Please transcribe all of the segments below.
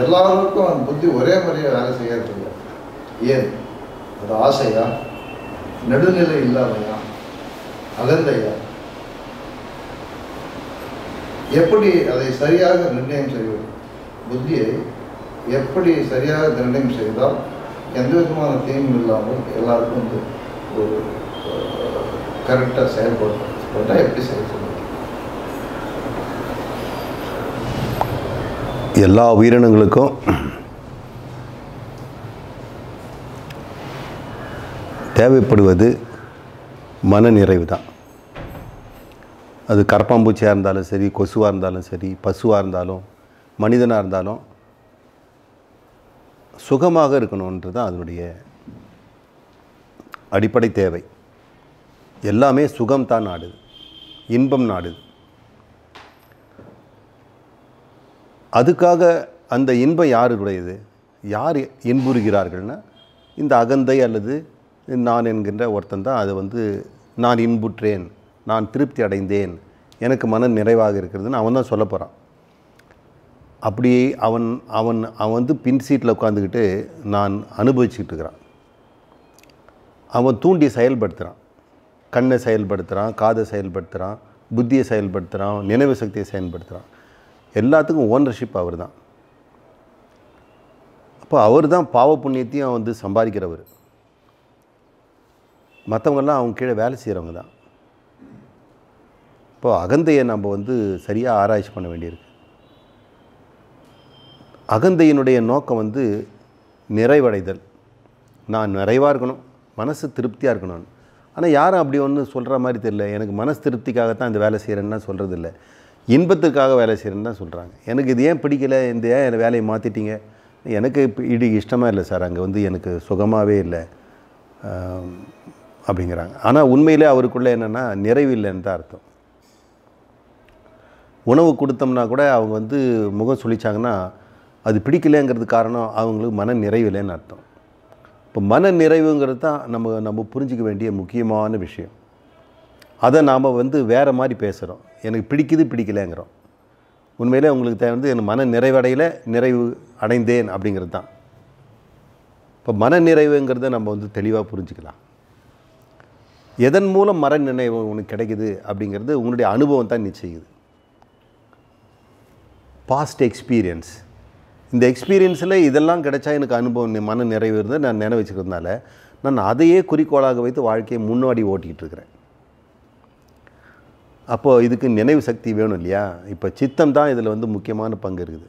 எல்லாருக்கும் புத்தி ஒரே மாதிரியாக வேலை இல்லை ஏன் அது ஆசையா நடுநிலை இல்லாமையா அகந்தையா எப்படி அதை சரியாக நிர்ணயம் செய்வது புத்தியை எப்படி சரியாக நிர்ணயம் செய்தால் எந்த விதமான தீம் இல்லாமல் எல்லாருக்கும் வந்து ஒரு கரெக்டாக செயல்படுத்தா எப்படி செயல்படும் எல்லா உயிரினங்களுக்கும் தேவைப்படுவது மன நிறைவு தான் அது கரப்பாம்பூச்சியாக இருந்தாலும் சரி கொசுவாக இருந்தாலும் சரி பசுவாக இருந்தாலும் மனிதனாக இருந்தாலும் சுகமாக இருக்கணுன்றது தான் அதனுடைய அடிப்படை தேவை எல்லாமே சுகம் தான் நாடுது இன்பம் நாடுது அதுக்காக அந்த இன்பம் யாருடையது யார் இன்புறுகிறார்கள்னா இந்த அகந்தை அல்லது நான் என்கின்ற ஒருத்தன் தான் அது வந்து நான் இன்புற்றேன் நான் திருப்தி அடைந்தேன் எனக்கு மன நிறைவாக இருக்கிறதுன்னு அவன் தான் சொல்ல போகிறான் அப்படியே அவன் அவன் அவன் வந்து பின் சீட்டில் உட்காந்துக்கிட்டு நான் அனுபவிச்சுக்கிட்டு இருக்கிறான் அவன் தூண்டி செயல்படுத்துகிறான் கண்ணை செயல்படுத்துகிறான் காதை செயல்படுத்துகிறான் புத்தியை செயல்படுத்துகிறான் நினைவு சக்தியை செயல்படுத்துகிறான் எல்லாத்துக்கும் ஓனர்ஷிப் அவர் தான் அப்போ அவர் தான் பாவ புண்ணியத்தையும் வந்து சம்பாதிக்கிறவர் மற்றவங்கெல்லாம் அவங்க கீழே வேலை செய்கிறவங்க தான் இப்போது அகந்தையை நம்ம வந்து சரியாக ஆராய்ச்சி பண்ண வேண்டியிருக்கு அகந்தையினுடைய நோக்கம் வந்து நிறைவடைதல் நான் நிறைவாக இருக்கணும் மனசு திருப்தியாக இருக்கணும்னு ஆனால் யாரும் அப்படி ஒன்று சொல்கிற மாதிரி தெரியல எனக்கு மனசு திருப்திக்காகத்தான் இந்த வேலை செய்கிறேன்னா சொல்கிறது இல்லை இன்பத்துக்காக வேலை செய்கிறேன்னு தான் சொல்கிறாங்க எனக்கு இது ஏன் பிடிக்கலை இந்த ஏன் என்னை வேலையை மாற்றிட்டீங்க எனக்கு இடி இஷ்டமாக இல்லை சார் அங்கே வந்து எனக்கு சுகமாகவே இல்லை அப்படிங்கிறாங்க ஆனால் உண்மையிலே அவருக்குள்ளே என்னென்னா நிறைவு இல்லைன்னு தான் அர்த்தம் உணவு கொடுத்தோம்னா கூட அவங்க வந்து முகம் சொல்லித்தாங்கன்னா அது பிடிக்கலைங்கிறது காரணம் அவங்களுக்கு மன நிறைவில்லைன்னு அர்த்தம் இப்போ மன நிறைவுங்கிறது தான் நம்ம நம்ம புரிஞ்சிக்க வேண்டிய முக்கியமான விஷயம் அதை நாம் வந்து வேறு மாதிரி பேசுகிறோம் எனக்கு பிடிக்குது பிடிக்கலைங்கிறோம் உண்மையிலே உங்களுக்கு தேவை வந்து என் மன நிறைவடையில் நிறைவு அடைந்தேன் அப்படிங்கிறது தான் இப்போ மன நிறைவுங்கிறத நம்ம வந்து தெளிவாக புரிஞ்சுக்கலாம் எதன் மூலம் மன நினைவு உனக்கு கிடைக்குது அப்படிங்கிறது உங்களுடைய அனுபவம் தான் நிச்சயிக்குது பாஸ்ட் எக்ஸ்பீரியன்ஸ் இந்த எக்ஸ்பீரியன்ஸில் இதெல்லாம் கிடைச்சா எனக்கு அனுபவம் மன நிறைவு இருந்தால் நான் நினைவு வச்சுக்கிறதுனால நான் அதையே குறிக்கோளாக வைத்து வாழ்க்கையை முன்னாடி ஓட்டிகிட்டு இருக்கிறேன் அப்போது இதுக்கு நினைவு சக்தி வேணும் இல்லையா இப்போ சித்தம் தான் இதில் வந்து முக்கியமான பங்கு இருக்குது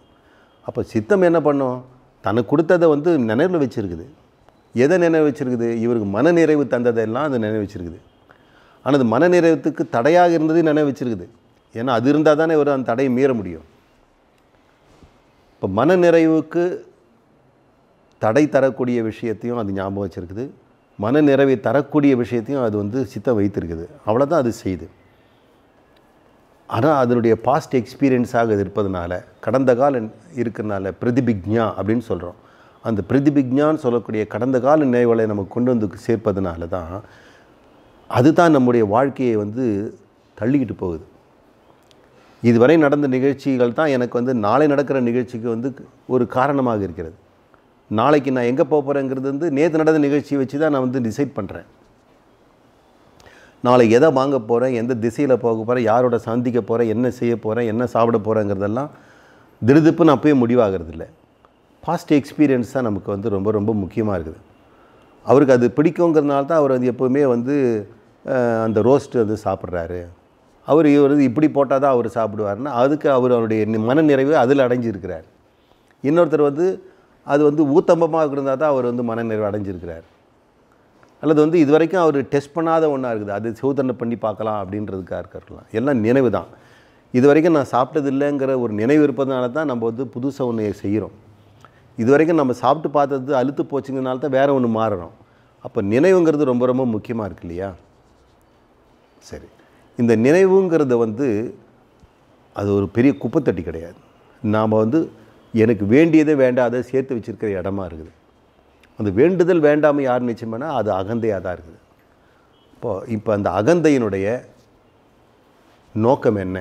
அப்போ சித்தம் என்ன பண்ணும் தனக்கு கொடுத்ததை வந்து நினைவில் வச்சுருக்குது எதை நினைவு வச்சுருக்குது இவருக்கு மனநிறைவு தந்ததெல்லாம் அதை நினைவு வச்சுருக்குது ஆனால் அது மனநிறைவத்துக்கு தடையாக இருந்தது நினைவு வச்சுருக்குது ஏன்னா அது இருந்தால் தானே இவர் அந்த தடையை மீற முடியும் இப்போ மனநிறைவுக்கு தடை தரக்கூடிய விஷயத்தையும் அது ஞாபகம் வச்சுருக்குது மனநிறைவை தரக்கூடிய விஷயத்தையும் அது வந்து சித்தம் வைத்திருக்குது அவ்வளோதான் அது செய்யுது ஆனால் அதனுடைய பாஸ்ட் எக்ஸ்பீரியன்ஸாக அது இருப்பதுனால கடந்த கால இருக்கிறனால பிரதிபிக்ஞா அப்படின்னு சொல்கிறோம் அந்த பிரதிபிக்ஞான்னு சொல்லக்கூடிய கடந்த கால நினைவுகளை நம்ம கொண்டு வந்து சேர்ப்பதனால தான் அதுதான் நம்முடைய வாழ்க்கையை வந்து தள்ளிக்கிட்டு போகுது இதுவரை நடந்த நிகழ்ச்சிகள் தான் எனக்கு வந்து நாளை நடக்கிற நிகழ்ச்சிக்கு வந்து ஒரு காரணமாக இருக்கிறது நாளைக்கு நான் எங்கே போக போகிறேங்கிறது வந்து நேற்று நடந்த நிகழ்ச்சியை வச்சு தான் நான் வந்து டிசைட் பண்ணுறேன் நாளை எதை வாங்க போகிறேன் எந்த திசையில் போக போகிறேன் யாரோட சந்திக்க போகிறேன் என்ன செய்ய போகிறேன் என்ன சாப்பிட போகிறேங்கிறதெல்லாம் திடுதுப்புன்னு அப்போயே முடிவாகிறதில்ல பாஸ்ட் எக்ஸ்பீரியன்ஸ் தான் நமக்கு வந்து ரொம்ப ரொம்ப முக்கியமாக இருக்குது அவருக்கு அது பிடிக்குங்கிறதுனால தான் அவர் வந்து எப்போவுமே வந்து அந்த ரோஸ்ட்டு வந்து சாப்பிட்றாரு அவர் இவர் இப்படி போட்டால் தான் அவர் சாப்பிடுவார்னா அதுக்கு அவர் அவருடைய மனநிறைவு அதில் அடைஞ்சிருக்கிறார் இன்னொருத்தர் வந்து அது வந்து ஊத்தம்பமாக இருந்தால் தான் அவர் வந்து மனநிறைவு அடைஞ்சிருக்கிறார் அல்லது வந்து இது வரைக்கும் அவர் டெஸ்ட் பண்ணாத ஒன்றா இருக்குது அது சோதனை பண்ணி பார்க்கலாம் அப்படின்றதுக்காக இருக்கலாம் எல்லாம் நினைவு தான் இது வரைக்கும் நான் சாப்பிட்டது இல்லைங்கிற ஒரு நினைவு இருப்பதனால தான் நம்ம வந்து புதுசாக ஒன்று செய்கிறோம் இது வரைக்கும் நம்ம சாப்பிட்டு பார்த்தது அழுத்து போச்சுங்கனால தான் வேறு ஒன்று மாறுறோம் அப்போ நினைவுங்கிறது ரொம்ப ரொம்ப முக்கியமாக இருக்கு இல்லையா சரி இந்த நினைவுங்கிறத வந்து அது ஒரு பெரிய குப்பைத்தட்டி கிடையாது நாம் வந்து எனக்கு வேண்டியதே வேண்டாத சேர்த்து வச்சுருக்கிற இடமா இருக்குது அந்த வேண்டுதல் வேண்டாமல் யார் நிச்சயமானால் அது அகந்தையாக தான் இருக்குது இப்போது இப்போ அந்த அகந்தையினுடைய நோக்கம் என்ன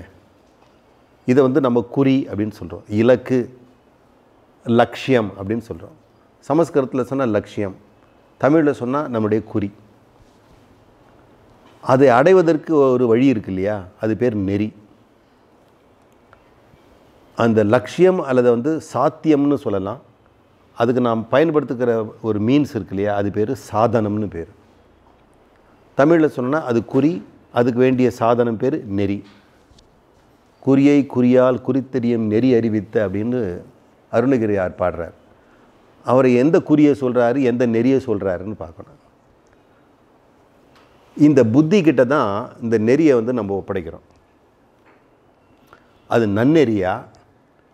இதை வந்து நம்ம குறி அப்படின்னு சொல்கிறோம் இலக்கு லட்சியம் அப்படின்னு சொல்கிறோம் சமஸ்கிருதத்தில் சொன்னால் லட்சியம் தமிழில் சொன்னால் நம்முடைய குறி அதை அடைவதற்கு ஒரு வழி இருக்கு இல்லையா அது பேர் நெறி அந்த லட்சியம் அல்லது வந்து சாத்தியம்னு சொல்லலாம் அதுக்கு நாம் பயன்படுத்துகிற ஒரு மீன்ஸ் இருக்கு இல்லையா அது பேர் சாதனம்னு பேர் தமிழில் சொன்னால் அது குறி அதுக்கு வேண்டிய சாதனம் பேர் நெறி குறியை குறியால் குறித்தெரியும் நெறி அறிவித்த அப்படின்னு அருணகிரியார் பாடுறார் அவரை எந்த குறியை சொல்கிறாரு எந்த நெறியை சொல்கிறாருன்னு பார்க்கணும் இந்த புத்தி கிட்ட தான் இந்த நெறியை வந்து நம்ம ஒப்படைக்கிறோம் அது நன்னெறியா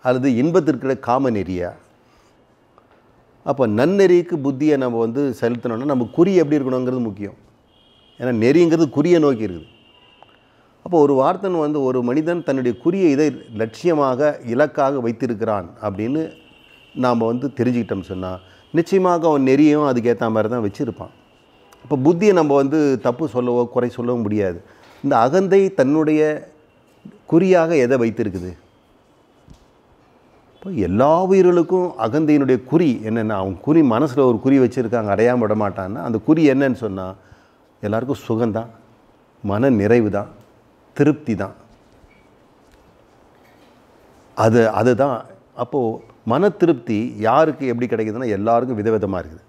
அல்லது இன்பத்திற்கிற காம நெறியா அப்போ நன்னெறிக்கு புத்தியை நம்ம வந்து செலுத்தணும்னா நம்ம குறி எப்படி இருக்கணுங்கிறது முக்கியம் ஏன்னா நெறிங்கிறது குறியை நோக்கி இருக்குது அப்போ ஒரு வார்த்தன் வந்து ஒரு மனிதன் தன்னுடைய குறியை இதை லட்சியமாக இலக்காக வைத்திருக்கிறான் அப்படின்னு நாம் வந்து தெரிஞ்சுக்கிட்டோம் சொன்னால் நிச்சயமாக அவன் நெறியும் அதுக்கேற்ற மாதிரி தான் வச்சுருப்பான் இப்போ புத்தியை நம்ம வந்து தப்பு சொல்லவோ குறை சொல்லவோ முடியாது இந்த அகந்தை தன்னுடைய குறியாக எதை வைத்திருக்குது இப்போ எல்லா உயிர்களுக்கும் அகந்தையினுடைய குறி என்னென்னா அவங்க குறி மனசில் ஒரு குறி வச்சுருக்காங்க அடையாமல் விட மாட்டான்னா அந்த குறி என்னன்னு சொன்னால் எல்லாருக்கும் சுகந்தான் மன நிறைவு தான் திருப்தி தான் அது அதுதான் அப்போது மன திருப்தி யாருக்கு எப்படி கிடைக்குதுன்னா எல்லாருக்கும் விதவிதமாக இருக்குது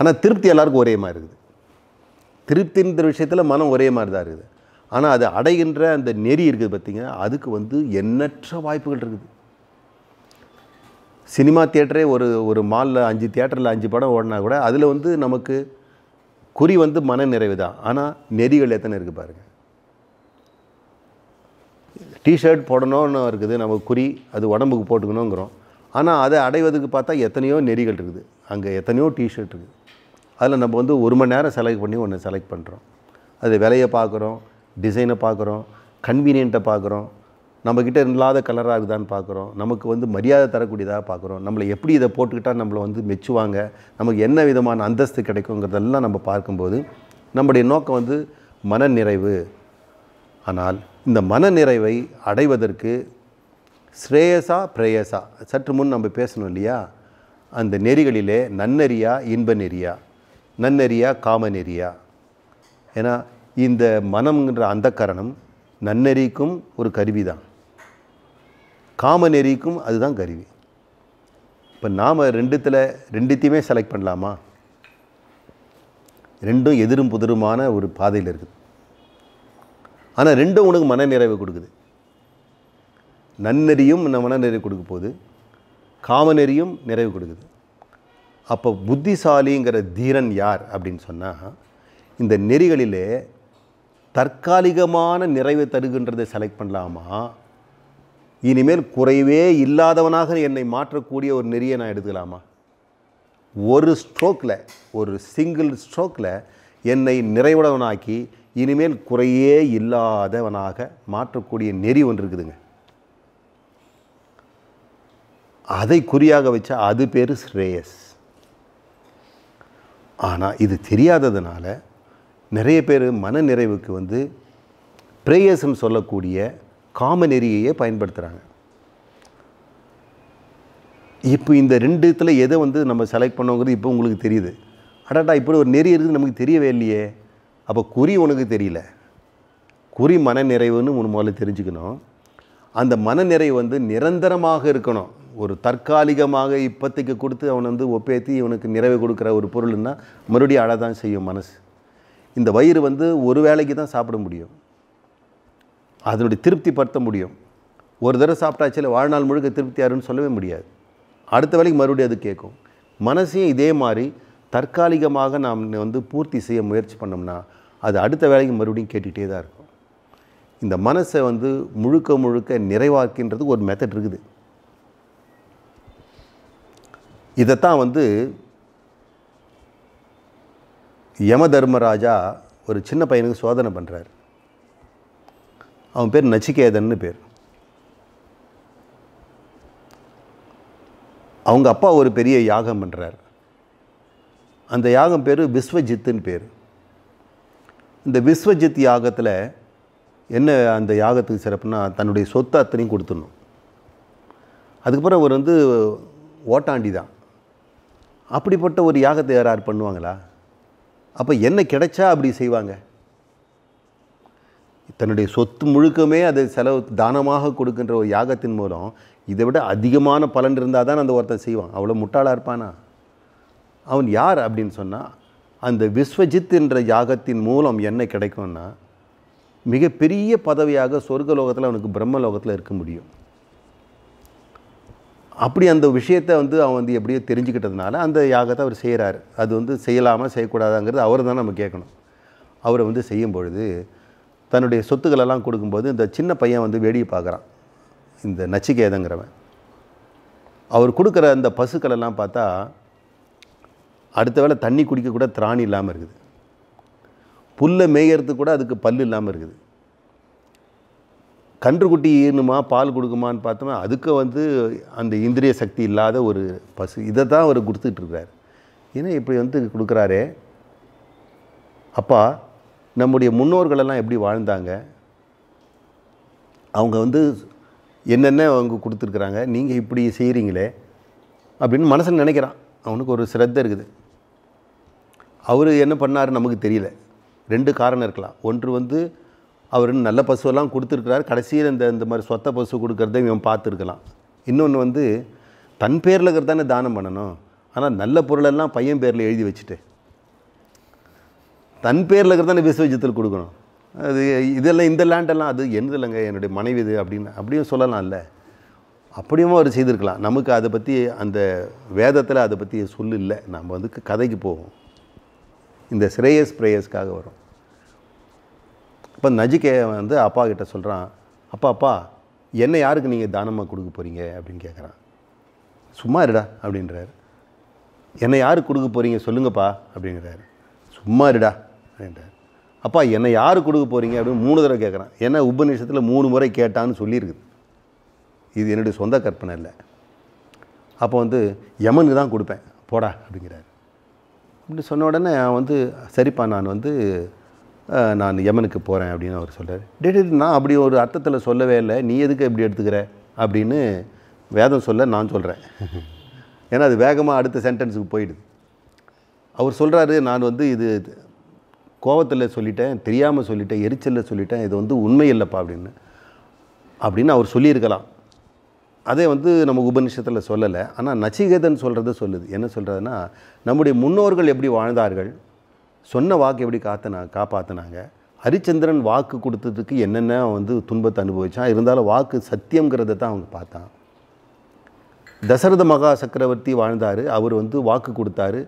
ஆனால் திருப்தி எல்லாருக்கும் ஒரே மாதிரி இருக்குது திருப்தின்ற விஷயத்தில் மனம் ஒரே மாதிரி தான் இருக்குது ஆனால் அது அடைகின்ற அந்த நெறி இருக்குது பார்த்திங்கன்னா அதுக்கு வந்து எண்ணற்ற வாய்ப்புகள் இருக்குது சினிமா தேட்டரே ஒரு ஒரு மாலில் அஞ்சு தேட்டரில் அஞ்சு படம் ஓடினா கூட அதில் வந்து நமக்கு குறி வந்து மன நிறைவு தான் ஆனால் நெறிகள் எத்தனை இருக்குது பாருங்கள் டிஷர்ட் போடணும்னு இருக்குது நம்ம குறி அது உடம்புக்கு போட்டுக்கணுங்கிறோம் ஆனால் அதை அடைவதுக்கு பார்த்தா எத்தனையோ நெறிகள் இருக்குது அங்கே எத்தனையோ டிஷர்ட் இருக்குது அதில் நம்ம வந்து ஒரு மணி நேரம் செலக்ட் பண்ணி ஒன்று செலக்ட் பண்ணுறோம் அது விலையை பார்க்குறோம் டிசைனை பார்க்குறோம் கன்வீனியண்ட்டை பார்க்குறோம் நம்மக்கிட்ட இல்லாத கலராக இருக்குதான்னு பார்க்குறோம் நமக்கு வந்து மரியாதை தரக்கூடியதாக பார்க்குறோம் நம்மளை எப்படி இதை போட்டுக்கிட்டால் நம்மளை வந்து மெச்சுவாங்க நமக்கு என்ன விதமான அந்தஸ்து கிடைக்குங்கிறதெல்லாம் நம்ம பார்க்கும்போது நம்முடைய நோக்கம் வந்து மனநிறைவு ஆனால் இந்த மனநிறைவை அடைவதற்கு ஸ்ரேயசா பிரேயசா சற்று முன் நம்ம பேசணும் இல்லையா அந்த நெறிகளிலே நன்னெறியா இன்ப நெறியா நன்னெறியா காம நெறியா ஏன்னா இந்த மனம்ங்கிற அந்த கரணம் நன்னெறிக்கும் ஒரு கருவி தான் காம நெறிக்கும் அதுதான் கருவி இப்போ நாம் ரெண்டுத்தில் ரெண்டுத்தையுமே செலக்ட் பண்ணலாமா ரெண்டும் எதிரும் புதிருமான ஒரு பாதையில் இருக்குது ஆனால் ரெண்டும் உனக்கு மன நிறைவு கொடுக்குது நன்னெறியும் மன நிறைவு கொடுக்க போகுது காமநெறியும் நிறைவு கொடுக்குது அப்போ புத்திசாலிங்கிற தீரன் யார் அப்படின்னு சொன்னால் இந்த நெறிகளிலே தற்காலிகமான நிறைவை தருகின்றதை செலக்ட் பண்ணலாமா இனிமேல் குறைவே இல்லாதவனாக என்னை மாற்றக்கூடிய ஒரு நெறியை நான் எடுத்துக்கலாமா ஒரு ஸ்ட்ரோக்கில் ஒரு சிங்கிள் ஸ்ட்ரோக்கில் என்னை நிறைவுடவனாக்கி இனிமேல் குறையே இல்லாதவனாக மாற்றக்கூடிய நெறி ஒன்று இருக்குதுங்க அதை குறியாக வச்சா அது பேர் ஸ்ரேயஸ் ஆனால் இது தெரியாததுனால நிறைய பேர் மன நிறைவுக்கு வந்து பிரேயசம் சொல்லக்கூடிய காம நெறியையே பயன்படுத்துகிறாங்க இப்போ இந்த ரெண்டு இதில் எதை வந்து நம்ம செலக்ட் பண்ணோங்கிறது இப்போ உங்களுக்கு தெரியுது அடாடா இப்படி ஒரு நெறி இருக்குது நமக்கு தெரியவே இல்லையே அப்போ குறி உனக்கு தெரியல குறி மன நிறைவுன்னு ஒன்று முதல்ல தெரிஞ்சுக்கணும் அந்த மன நிறைவு வந்து நிரந்தரமாக இருக்கணும் ஒரு தற்காலிகமாக இப்போத்தைக்கு கொடுத்து அவனை வந்து ஒப்பேற்றி இவனுக்கு நிறைவு கொடுக்குற ஒரு பொருள்னால் மறுபடியும் தான் செய்யும் மனசு இந்த வயிறு வந்து ஒரு வேளைக்கு தான் சாப்பிட முடியும் அதனுடைய திருப்தி படுத்த முடியும் ஒரு தடவை சாப்பிட்டாச்சில் வாழ்நாள் முழுக்க திருப்தியாருன்னு சொல்லவே முடியாது அடுத்த வேலைக்கு மறுபடியும் அது கேட்கும் மனசையும் இதே மாதிரி தற்காலிகமாக நாம் வந்து பூர்த்தி செய்ய முயற்சி பண்ணோம்னா அது அடுத்த வேலைக்கு மறுபடியும் கேட்டுகிட்டே தான் இருக்கும் இந்த மனசை வந்து முழுக்க முழுக்க நிறைவாக்கின்றது ஒரு மெத்தட் இருக்குது இதைத்தான் வந்து யம தர்மராஜா ஒரு சின்ன பையனுக்கு சோதனை பண்ணுறார் அவன் பேர் நச்சிகேதன்னு பேர் அவங்க அப்பா ஒரு பெரிய யாகம் பண்ணுறார் அந்த யாகம் பேர் விஸ்வஜித்துன்னு பேர் இந்த விஸ்வஜித் யாகத்தில் என்ன அந்த யாகத்துக்கு சிறப்புனா தன்னுடைய சொத்து அத்தனையும் கொடுத்துடணும் அதுக்கப்புறம் அவர் வந்து ஓட்டாண்டி தான் அப்படிப்பட்ட ஒரு யாகத்தை யாரார் பண்ணுவாங்களா அப்போ என்ன கிடைச்சா அப்படி செய்வாங்க தன்னுடைய சொத்து முழுக்கமே அதை செலவு தானமாக கொடுக்கின்ற ஒரு யாகத்தின் மூலம் இதை விட அதிகமான பலன் இருந்தால் தான் அந்த ஒருத்தன் செய்வான் அவ்வளோ முட்டாளாக இருப்பானா அவன் யார் அப்படின்னு சொன்னால் அந்த விஸ்வஜித் என்ற யாகத்தின் மூலம் என்ன கிடைக்கும்னா மிகப்பெரிய பதவியாக சொர்க்கலோகத்தில் அவனுக்கு பிரம்மலோகத்தில் இருக்க முடியும் அப்படி அந்த விஷயத்தை வந்து அவன் வந்து எப்படியோ தெரிஞ்சுக்கிட்டதுனால அந்த யாகத்தை அவர் செய்கிறாரு அது வந்து செய்யலாமல் செய்யக்கூடாதாங்கிறது அவர் தான் நம்ம கேட்கணும் அவரை வந்து செய்யும் பொழுது தன்னுடைய சொத்துக்களெல்லாம் கொடுக்கும்போது இந்த சின்ன பையன் வந்து வேடியை பார்க்குறான் இந்த நச்சிகேதங்கிறவன் அவர் கொடுக்குற அந்த பசுக்களெல்லாம் பார்த்தா அடுத்த வேளை தண்ணி குடிக்கக்கூட திராணி இல்லாமல் இருக்குது புல்லை மேய்கிறதுக்கு கூட அதுக்கு பல் இல்லாமல் இருக்குது கன்றுக்குட்டி ஈனுமா பால் கொடுக்குமான்னு பார்த்தோம்னா அதுக்கு வந்து அந்த இந்திரிய சக்தி இல்லாத ஒரு பசு இதை தான் அவர் கொடுத்துட்ருக்கிறார் ஏன்னா இப்படி வந்து கொடுக்குறாரே அப்பா நம்முடைய முன்னோர்களெல்லாம் எப்படி வாழ்ந்தாங்க அவங்க வந்து என்னென்ன அவங்க கொடுத்துருக்குறாங்க நீங்கள் இப்படி செய்கிறீங்களே அப்படின்னு மனசில் நினைக்கிறான் அவனுக்கு ஒரு சிரத்தை இருக்குது அவர் என்ன பண்ணார் நமக்கு தெரியல ரெண்டு காரணம் இருக்கலாம் ஒன்று வந்து அவர் நல்ல பசுவெல்லாம் கொடுத்துருக்கிறார் கடைசியில் இந்த இந்த மாதிரி சொத்த பசு கொடுக்குறத இவன் பார்த்துருக்கலாம் இன்னொன்று வந்து தன் பேரில் இருக்கிறது தானே தானம் பண்ணணும் ஆனால் நல்ல பொருளெல்லாம் பையன் பேரில் எழுதி வச்சுட்டு தன் பேரில் இருக்கிறது தானே விசுவஜத்தில் கொடுக்கணும் அது இதெல்லாம் இந்த லேண்டெல்லாம் அது என்னது இல்லைங்க என்னுடைய மனைவி இது அப்படின்னு அப்படியும் இல்லை அப்படியும் அவர் செய்திருக்கலாம் நமக்கு அதை பற்றி அந்த வேதத்தில் அதை பற்றி சொல்லு இல்லை நம்ம வந்து கதைக்கு போவோம் இந்த ஸ்ரேயஸ் பிரேயஸ்க்காக வரும் அப்போ நஜிக்கை வந்து அப்பா கிட்டே சொல்கிறான் அப்பா அப்பா என்ன யாருக்கு நீங்கள் தானமாக கொடுக்க போகிறீங்க அப்படின்னு கேட்குறான் சும்மா இருடா அப்படின்றாரு என்னை யாருக்கு கொடுக்க போகிறீங்க சொல்லுங்கப்பா அப்படிங்கிறாரு சும்மா இருடா அப்படின்றார் அப்பா என்னை யார் கொடுக்க போகிறீங்க அப்படின்னு மூணு தடவை கேட்குறான் ஏன்னா உபநிஷத்தில் மூணு முறை கேட்டான்னு சொல்லியிருக்குது இது என்னுடைய சொந்த கற்பனை இல்லை அப்போ வந்து யமனுக்கு தான் கொடுப்பேன் போடா அப்படிங்கிறாரு அப்படின்னு சொன்ன உடனே வந்து சரிப்பா நான் வந்து நான் யமனுக்கு போகிறேன் அப்படின்னு அவர் சொல்கிறார் டேட்டு நான் அப்படி ஒரு அர்த்தத்தில் சொல்லவே இல்லை நீ எதுக்கு எப்படி எடுத்துக்கிற அப்படின்னு வேதம் சொல்ல நான் சொல்கிறேன் ஏன்னா அது வேகமாக அடுத்த சென்டென்ஸுக்கு போயிடுது அவர் சொல்கிறாரு நான் வந்து இது கோவத்தில் சொல்லிட்டேன் தெரியாமல் சொல்லிட்டேன் எரிச்சலில் சொல்லிட்டேன் இது வந்து உண்மை இல்லைப்பா அப்படின்னு அப்படின்னு அவர் சொல்லியிருக்கலாம் அதே வந்து நம்ம உபநிஷத்தில் சொல்லலை ஆனால் நச்சிகேதன் சொல்கிறத சொல்லுது என்ன சொல்கிறதுனா நம்முடைய முன்னோர்கள் எப்படி வாழ்ந்தார்கள் சொன்ன வாக்கு எப்படி காத்தனா காப்பாற்றினாங்க ஹரிச்சந்திரன் வாக்கு கொடுத்ததுக்கு என்னென்ன வந்து துன்பத்தை அனுபவித்தான் இருந்தாலும் வாக்கு சத்தியங்கிறத தான் அவங்க பார்த்தான் தசரத மகா சக்கரவர்த்தி வாழ்ந்தார் அவர் வந்து வாக்கு கொடுத்தாரு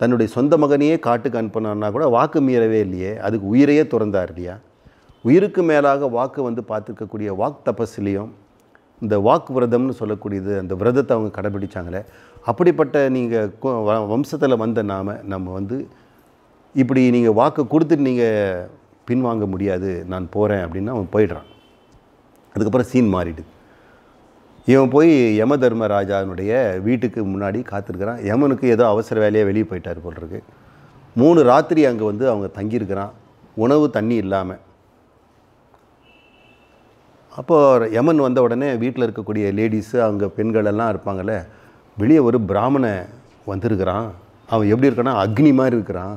தன்னுடைய சொந்த மகனையே காட்டுக்கு அனுப்பினார்னா கூட வாக்கு மீறவே இல்லையே அதுக்கு உயிரையே திறந்தார் இல்லையா உயிருக்கு மேலாக வாக்கு வந்து பார்த்துருக்கக்கூடிய வாக்கு தபஸ்லையும் இந்த வாக்கு விரதம்னு சொல்லக்கூடியது அந்த விரதத்தை அவங்க கடைபிடிச்சாங்களே அப்படிப்பட்ட நீங்கள் வம்சத்தில் வந்த நாம் நம்ம வந்து இப்படி நீங்கள் வாக்கு கொடுத்துட்டு நீங்கள் பின்வாங்க முடியாது நான் போகிறேன் அப்படின்னா அவன் போயிடுறான் அதுக்கப்புறம் சீன் மாறிடுது இவன் போய் யம தர்மராஜாவினுடைய வீட்டுக்கு முன்னாடி காத்திருக்கிறான் யமனுக்கு ஏதோ அவசர வேலையாக வெளியே போயிட்டார் போல் இருக்கு மூணு ராத்திரி அங்கே வந்து அவங்க தங்கியிருக்கிறான் உணவு தண்ணி இல்லாமல் அப்போது யமன் வந்த உடனே வீட்டில் இருக்கக்கூடிய லேடிஸு அவங்க பெண்களெல்லாம் இருப்பாங்கள்ல வெளியே ஒரு பிராமணன் வந்திருக்கிறான் அவன் எப்படி இருக்கான்னா அக்னி மாதிரி இருக்கிறான்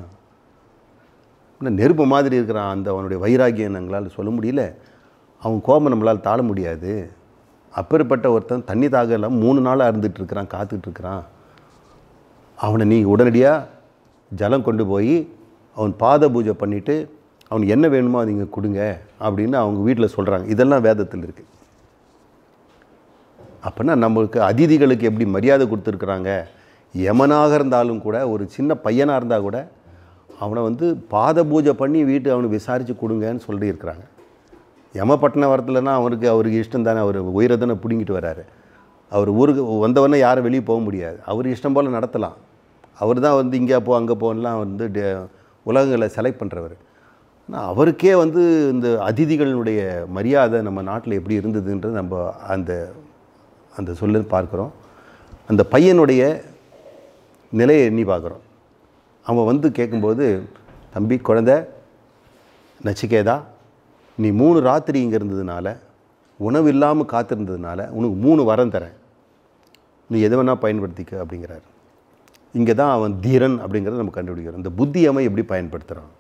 இன்னும் நெருப்பு மாதிரி இருக்கிறான் அந்த அவனுடைய வைராகியம் எங்களால் சொல்ல முடியல அவன் கோபம் நம்மளால் தாழ முடியாது அப்பேற்பட்ட ஒருத்தன் தண்ணி தாக மூணு நாளாக இருந்துகிட்ருக்கிறான் காத்துட்ருக்கிறான் அவனை நீங்கள் உடனடியாக ஜலம் கொண்டு போய் அவன் பாத பூஜை பண்ணிவிட்டு அவன் என்ன வேணுமோ அதை இங்கே கொடுங்க அப்படின்னு அவங்க வீட்டில் சொல்கிறாங்க இதெல்லாம் வேதத்தில் இருக்குது அப்படின்னா நம்மளுக்கு அதிதிகளுக்கு எப்படி மரியாதை கொடுத்துருக்குறாங்க யமனாக இருந்தாலும் கூட ஒரு சின்ன பையனாக இருந்தால் கூட அவனை வந்து பாத பூஜை பண்ணி வீட்டு அவனுக்கு விசாரித்து கொடுங்கன்னு சொல்லியிருக்கிறாங்க யமப்பட்டினம் வரத்துலனா அவருக்கு அவருக்கு இஷ்டம் தானே அவர் உயிரை தானே பிடுங்கிட்டு வராரு அவர் ஊருக்கு வந்தவொடனே யாரும் வெளியே போக முடியாது அவர் இஷ்டம் போல் நடத்தலாம் அவர் தான் வந்து இங்கே போ அங்கே போகலாம் வந்து உலகங்களை செலக்ட் பண்ணுறவர் ஆனால் அவருக்கே வந்து இந்த அதிதிகளினுடைய மரியாதை நம்ம நாட்டில் எப்படி இருந்ததுன்றது நம்ம அந்த அந்த சொல்லு பார்க்குறோம் அந்த பையனுடைய நிலையை எண்ணி பார்க்குறோம் அவன் வந்து கேட்கும்போது தம்பி குழந்த நச்சிக்கேதா நீ மூணு ராத்திரி இங்கே இருந்ததுனால உணவு இல்லாமல் காத்திருந்ததுனால உனக்கு மூணு வரம் தரேன் நீ எது வேணால் பயன்படுத்திக்க அப்படிங்கிறார் இங்கே தான் அவன் தீரன் அப்படிங்கிறத நம்ம கண்டுபிடிக்கிறோம் இந்த புத்தி அவன் எப்படி பயன்படுத்துகிறான்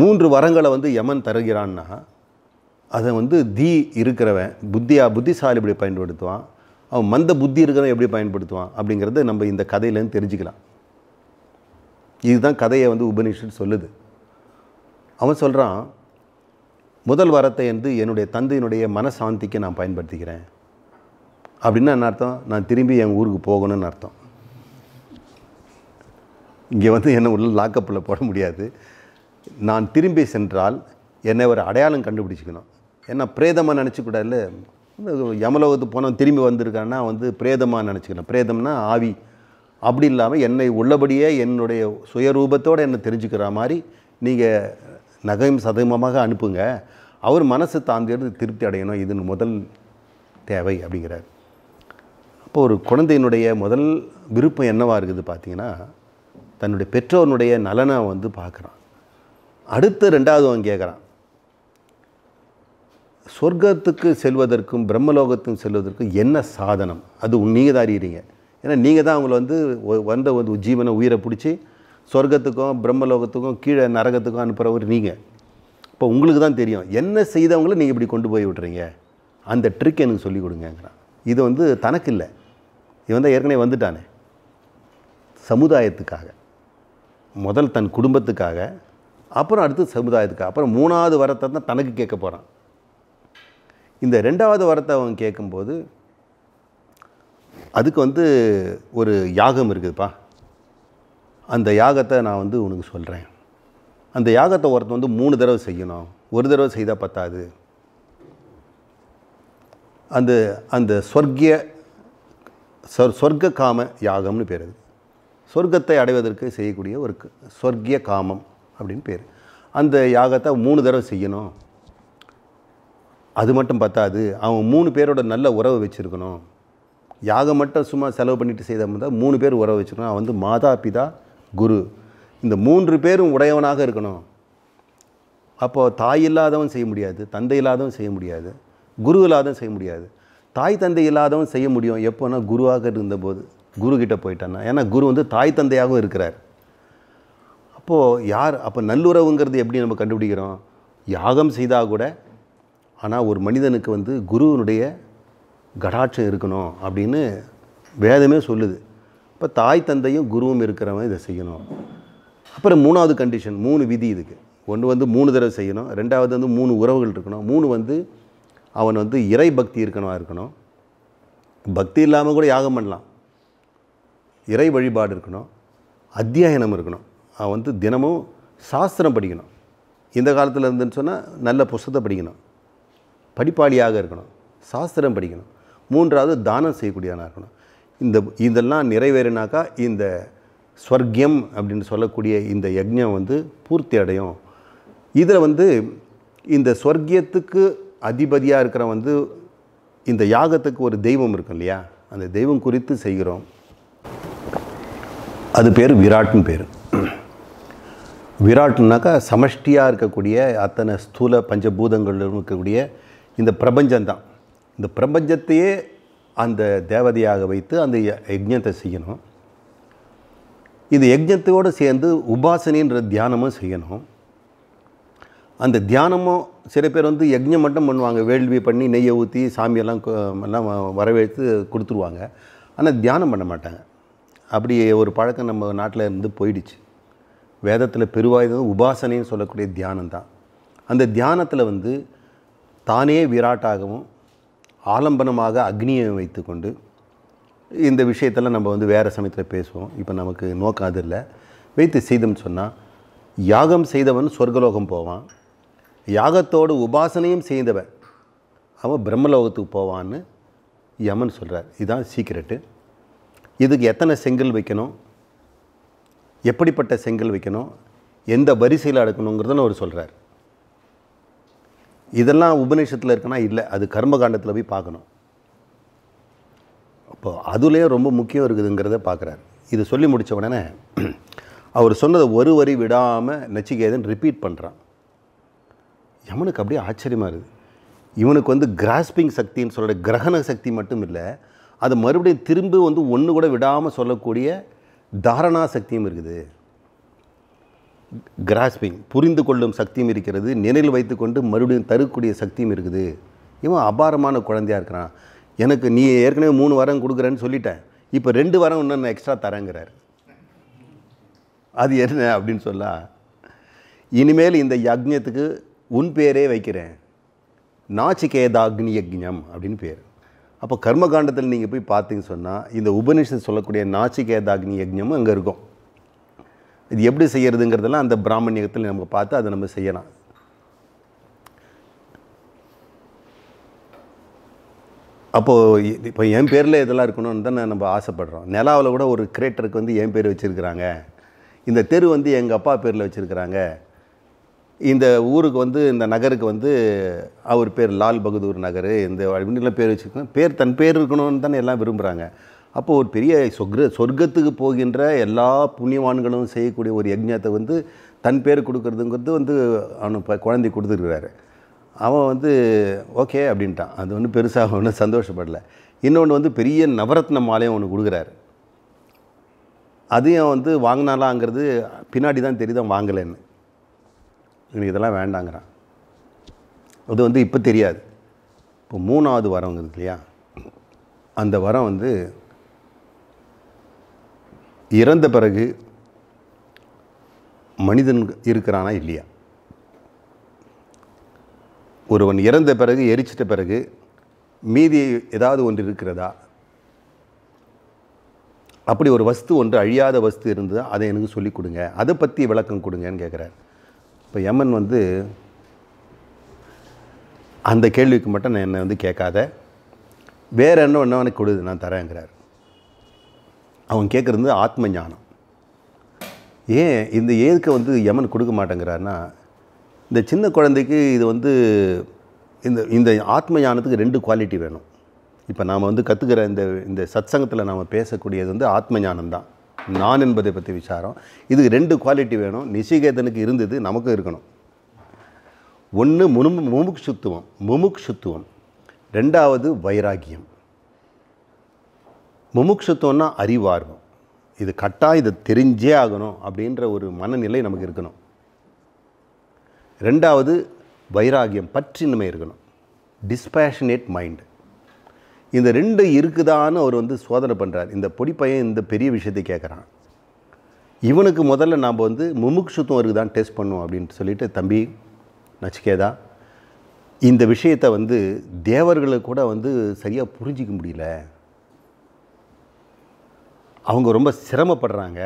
மூன்று வரங்களை வந்து யமன் தருகிறான்னா அதை வந்து தீ இருக்கிறவன் புத்தியா புத்திசாலி இப்படி பயன்படுத்துவான் அவன் மந்த புத்தி இருக்கிறவன் எப்படி பயன்படுத்துவான் அப்படிங்கிறத நம்ம இந்த கதையிலேருந்து தெரிஞ்சுக்கலாம் இதுதான் கதையை வந்து உபனிஷத் சொல்லுது அவன் சொல்கிறான் முதல் வாரத்தை வந்து என்னுடைய தந்தையினுடைய மனசாந்திக்கு நான் பயன்படுத்திக்கிறேன் அப்படின்னா என்ன அர்த்தம் நான் திரும்பி என் ஊருக்கு போகணும்னு அர்த்தம் இங்கே வந்து என்னை உள்ள லாக்கப்பில் போட முடியாது நான் திரும்பி சென்றால் என்னை ஒரு அடையாளம் கண்டுபிடிச்சிக்கணும் ஏன்னா பிரேதமாக நினச்சிக்கூடாதுல்ல யமலோகத்துக்கு போனால் திரும்பி வந்திருக்கான்னா வந்து பிரேதமாக நினச்சிக்கணும் பிரேதம்னா ஆவி அப்படி இல்லாமல் என்னை உள்ளபடியே என்னுடைய சுயரூபத்தோடு என்னை தெரிஞ்சுக்கிற மாதிரி நீங்கள் நகையும் சதமமாக அனுப்புங்க அவர் மனசு தாந்திருந்து திருப்தி அடையணும் இதுன்னு முதல் தேவை அப்படிங்கிறார் அப்போ ஒரு குழந்தையினுடைய முதல் விருப்பம் என்னவாக இருக்குது பார்த்தீங்கன்னா தன்னுடைய பெற்றோருடைய நலனை வந்து பார்க்குறான் அடுத்து ரெண்டாவது அவன் கேட்குறான் சொர்க்கத்துக்கு செல்வதற்கும் பிரம்மலோகத்துக்கும் செல்வதற்கும் என்ன சாதனம் அது நீங்கள் தான் அறிகிறீங்க ஏன்னா நீங்கள் தான் அவங்கள வந்து வந்த வந்து ஜீவனை உயிரை பிடிச்சி சொர்க்கத்துக்கும் பிரம்மலோகத்துக்கும் கீழே நரகத்துக்கும் அனுப்புகிறவர் நீங்கள் இப்போ உங்களுக்கு தான் தெரியும் என்ன செய்தவங்கள நீங்கள் இப்படி கொண்டு போய் விட்றீங்க அந்த ட்ரிக் எனக்கு சொல்லிக் கொடுங்கங்கிறான் இது வந்து தனக்கு இல்லை இவன் தான் ஏற்கனவே வந்துட்டானே சமுதாயத்துக்காக முதல் தன் குடும்பத்துக்காக அப்புறம் அடுத்து சமுதாயத்துக்காக அப்புறம் மூணாவது வரத்தை தான் தனக்கு கேட்க போகிறான் இந்த ரெண்டாவது வாரத்தை அவங்க கேட்கும்போது அதுக்கு வந்து ஒரு யாகம் இருக்குதுப்பா அந்த யாகத்தை நான் வந்து உனக்கு சொல்கிறேன் அந்த யாகத்தை ஒருத்தர் வந்து மூணு தடவை செய்யணும் ஒரு தடவை செய்தால் பத்தாது அந்த அந்த சொர்க்கிய சொர்க்க காம யாகம்னு பேர் அது சொர்க்கத்தை அடைவதற்கு செய்யக்கூடிய ஒரு சொர்க்கிய காமம் அப்படின்னு பேர் அந்த யாகத்தை மூணு தடவை செய்யணும் அது மட்டும் பார்த்தாது அவன் மூணு பேரோட நல்ல உறவு வச்சுருக்கணும் யாகம் மட்டும் சும்மா செலவு பண்ணிட்டு செய்த இருந்தால் மூணு பேர் உறவு வச்சுக்கணும் அவன் வந்து மாதா பிதா குரு இந்த மூன்று பேரும் உடையவனாக இருக்கணும் அப்போது தாய் இல்லாதவன் செய்ய முடியாது தந்தை இல்லாதவன் செய்ய முடியாது குரு இல்லாதவன் செய்ய முடியாது தாய் தந்தை இல்லாதவன் செய்ய முடியும் எப்போனா குருவாக இருந்தபோது குரு கிட்டே போயிட்டான்னா ஏன்னா குரு வந்து தாய் தந்தையாகவும் இருக்கிறார் அப்போது யார் அப்போ நல்லுறவுங்கிறது எப்படி நம்ம கண்டுபிடிக்கிறோம் யாகம் செய்தால் கூட ஆனால் ஒரு மனிதனுக்கு வந்து குருவனுடைய கடாட்சம் இருக்கணும் அப்படின்னு வேதமே சொல்லுது இப்போ தாய் தந்தையும் குருவும் இருக்கிறவன் இதை செய்யணும் அப்புறம் மூணாவது கண்டிஷன் மூணு விதி இதுக்கு ஒன்று வந்து மூணு தடவை செய்யணும் ரெண்டாவது வந்து மூணு உறவுகள் இருக்கணும் மூணு வந்து அவன் வந்து இறை பக்தி இருக்கணும் இருக்கணும் பக்தி இல்லாமல் கூட யாகம் பண்ணலாம் இறை வழிபாடு இருக்கணும் அத்தியாயனம் இருக்கணும் அவன் வந்து தினமும் சாஸ்திரம் படிக்கணும் இந்த காலத்தில் இருந்துன்னு சொன்னால் நல்ல புஸ்தத்தை படிக்கணும் படிப்பாளியாக இருக்கணும் சாஸ்திரம் படிக்கணும் மூன்றாவது தானம் செய்யக்கூடியவனாக இருக்கணும் இந்த இதெல்லாம் நிறைவேறினாக்கா இந்த ஸ்வர்க்கியம் அப்படின்னு சொல்லக்கூடிய இந்த யஜ்ஞம் வந்து பூர்த்தி அடையும் இதில் வந்து இந்த ஸ்வர்க்கியத்துக்கு அதிபதியாக இருக்கிற வந்து இந்த யாகத்துக்கு ஒரு தெய்வம் இருக்கும் இல்லையா அந்த தெய்வம் குறித்து செய்கிறோம் அது பேர் விராட்னு பேர் விராட்னாக்கா சமஷ்டியாக இருக்கக்கூடிய அத்தனை ஸ்தூல பஞ்சபூதங்களும் இருக்கக்கூடிய இந்த பிரபஞ்சந்தான் இந்த பிரபஞ்சத்தையே அந்த தேவதையாக வைத்து அந்த யஜ்ஞத்தை செய்யணும் இது யஜ்ஞத்தோடு சேர்ந்து உபாசனைன்ற தியானமும் செய்யணும் அந்த தியானமும் சில பேர் வந்து யஜ்ஞம் மட்டும் பண்ணுவாங்க வேள்வி பண்ணி நெய்யை ஊற்றி சாமியெல்லாம் எல்லாம் வரவேற்று கொடுத்துருவாங்க ஆனால் தியானம் பண்ண மாட்டாங்க அப்படி ஒரு பழக்கம் நம்ம நாட்டில் இருந்து போயிடுச்சு வேதத்தில் பெருவாயுதம் உபாசனைன்னு சொல்லக்கூடிய தியானம் தான் அந்த தியானத்தில் வந்து தானே விராட்டாகவும் ஆலம்பனமாக அக்னியை வைத்து கொண்டு இந்த விஷயத்தெல்லாம் நம்ம வந்து வேறு சமயத்தில் பேசுவோம் இப்போ நமக்கு நோக்கம் அது இல்லை வைத்து செய்தம் சொன்னால் யாகம் செய்தவன் சொர்க்கலோகம் போவான் யாகத்தோடு உபாசனையும் செய்தவன் அவன் பிரம்மலோகத்துக்கு போவான்னு யமன் சொல்கிறார் இதுதான் சீக்கிரட்டு இதுக்கு எத்தனை செங்கல் வைக்கணும் எப்படிப்பட்ட செங்கல் வைக்கணும் எந்த வரிசையில் அடுக்கணுங்கிறதுன்னு அவர் சொல்கிறார் இதெல்லாம் உபநிஷத்தில் இருக்குன்னா இல்லை அது கர்மகாண்டத்தில் போய் பார்க்கணும் அப்போது அதுலேயே ரொம்ப முக்கியம் இருக்குதுங்கிறத பார்க்குறாரு இது சொல்லி முடித்த உடனே அவர் சொன்னதை ஒரு வரி விடாமல் நச்சிகேதன் ரிப்பீட் பண்ணுறான் யமனுக்கு அப்படியே ஆச்சரியமாக இருக்குது இவனுக்கு வந்து கிராஸ்பிங் சக்தின்னு சொல்கிற கிரகண சக்தி மட்டும் இல்லை அதை மறுபடியும் திரும்ப வந்து ஒன்று கூட விடாமல் சொல்லக்கூடிய தாரணா சக்தியும் இருக்குது கிராஸ்பிங் புரிந்து கொள்ளும் சக்தியும் இருக்கிறது நினைவில் வைத்துக்கொண்டு மறுபடியும் தருக்கூடிய சக்தியும் இருக்குது இவன் அபாரமான குழந்தையாக இருக்கிறான் எனக்கு நீ ஏற்கனவே மூணு வாரம் கொடுக்குறேன்னு சொல்லிட்டேன் இப்போ ரெண்டு வாரம் இன்னும் எக்ஸ்ட்ரா தரேங்கிறார் அது என்ன அப்படின்னு சொல்ல இனிமேல் இந்த யக்ஞத்துக்கு உன் பேரே வைக்கிறேன் நாச்சிகேதாக்னி யக்ஞம் அப்படின்னு பேர் அப்போ கர்மகாண்டத்தில் நீங்கள் போய் பார்த்தீங்கன்னு சொன்னால் இந்த உபனிஷத்து சொல்லக்கூடிய நாச்சிகேதாக்னி யக்ஞமும் அங்கே இருக்கும் இது எப்படி செய்கிறதுங்கிறதெல்லாம் அந்த பிராமணியத்தில் நம்ம பார்த்து அதை நம்ம செய்யலாம் அப்போது இப்போ என் பேரில் இதெல்லாம் இருக்கணும்னு தான் நம்ம ஆசைப்படுறோம் நிலாவில் கூட ஒரு கிரேட்டருக்கு வந்து என் பேர் வச்சுருக்கிறாங்க இந்த தெரு வந்து எங்கள் அப்பா பேரில் வச்சுருக்கிறாங்க இந்த ஊருக்கு வந்து இந்த நகருக்கு வந்து அவர் பேர் லால் பகதூர் நகர் இந்த அப்படின்லாம் பேர் வச்சுருக்கோம் பேர் தன் பேர் இருக்கணும்னு தானே எல்லாம் விரும்புகிறாங்க அப்போது ஒரு பெரிய சொக்ர சொர்க்கத்துக்கு போகின்ற எல்லா புண்ணியவான்களும் செய்யக்கூடிய ஒரு யஜ்ஞத்தை வந்து தன் பேர் கொடுக்குறதுங்கிறது வந்து அவனு குழந்தை கொடுத்துருக்குறாரு அவன் வந்து ஓகே அப்படின்ட்டான் அது ஒன்றும் பெருசாக ஒன்றும் சந்தோஷப்படலை இன்னொன்று வந்து பெரிய நவரத்ன மாலையும் ஒன்று கொடுக்குறாரு அதையும் வந்து வாங்கினாலாங்கிறது பின்னாடி தான் தெரியுதான் வாங்கலைன்னு எனக்கு இதெல்லாம் வேண்டாங்கிறான் அது வந்து இப்போ தெரியாது இப்போ மூணாவது வரவங்க இல்லையா அந்த வரம் வந்து இறந்த பிறகு மனிதன் இருக்கிறானா இல்லையா ஒருவன் இறந்த பிறகு எரிச்சிட்ட பிறகு மீதி ஏதாவது ஒன்று இருக்கிறதா அப்படி ஒரு வஸ்து ஒன்று அழியாத வஸ்து இருந்தால் அதை எனக்கு சொல்லிக் கொடுங்க அதை பற்றி விளக்கம் கொடுங்கன்னு கேட்குறேன் இப்போ யமன் வந்து அந்த கேள்விக்கு மட்டும் நான் என்னை வந்து கேட்காத வேறு என்ன ஒன்று எனக்கு கொடுது நான் தரேங்கிறார் அவன் கேட்குறது ஆத்ம ஞானம் ஏன் இந்த ஏற்க வந்து யமன் கொடுக்க மாட்டேங்கிறாருன்னா இந்த சின்ன குழந்தைக்கு இது வந்து இந்த இந்த ஆத்ம ஞானத்துக்கு ரெண்டு குவாலிட்டி வேணும் இப்போ நாம் வந்து கற்றுக்கிற இந்த இந்த சத் சங்கத்தில் நாம் பேசக்கூடியது வந்து ஆத்ம ஞானம் தான் நான் என்பதை பற்றி விசாரம் இதுக்கு ரெண்டு குவாலிட்டி வேணும் நிசிகேதனுக்கு இருந்தது நமக்கும் இருக்கணும் ஒன்று முனு முமுக் சுத்துவம் முமுக் சுத்துவம் ரெண்டாவது வைராகியம் முமுக்ஷத்துவம்னா அறிவார்வம் இது கட்டாக இதை தெரிஞ்சே ஆகணும் அப்படின்ற ஒரு மனநிலை நமக்கு இருக்கணும் ரெண்டாவது வைராகியம் பற்றின்மை இருக்கணும் டிஸ்பேஷனேட் மைண்டு இந்த ரெண்டு இருக்குதான்னு அவர் வந்து சோதனை பண்ணுறார் இந்த பொடி பையன் இந்த பெரிய விஷயத்தை கேட்குறான் இவனுக்கு முதல்ல நாம் வந்து முமுக்ஷுத்துவம் இருக்குதான் டெஸ்ட் பண்ணுவோம் அப்படின்னு சொல்லிட்டு தம்பி நச்சிக்கேதா இந்த விஷயத்தை வந்து தேவர்களை கூட வந்து சரியாக புரிஞ்சிக்க முடியல அவங்க ரொம்ப சிரமப்படுறாங்க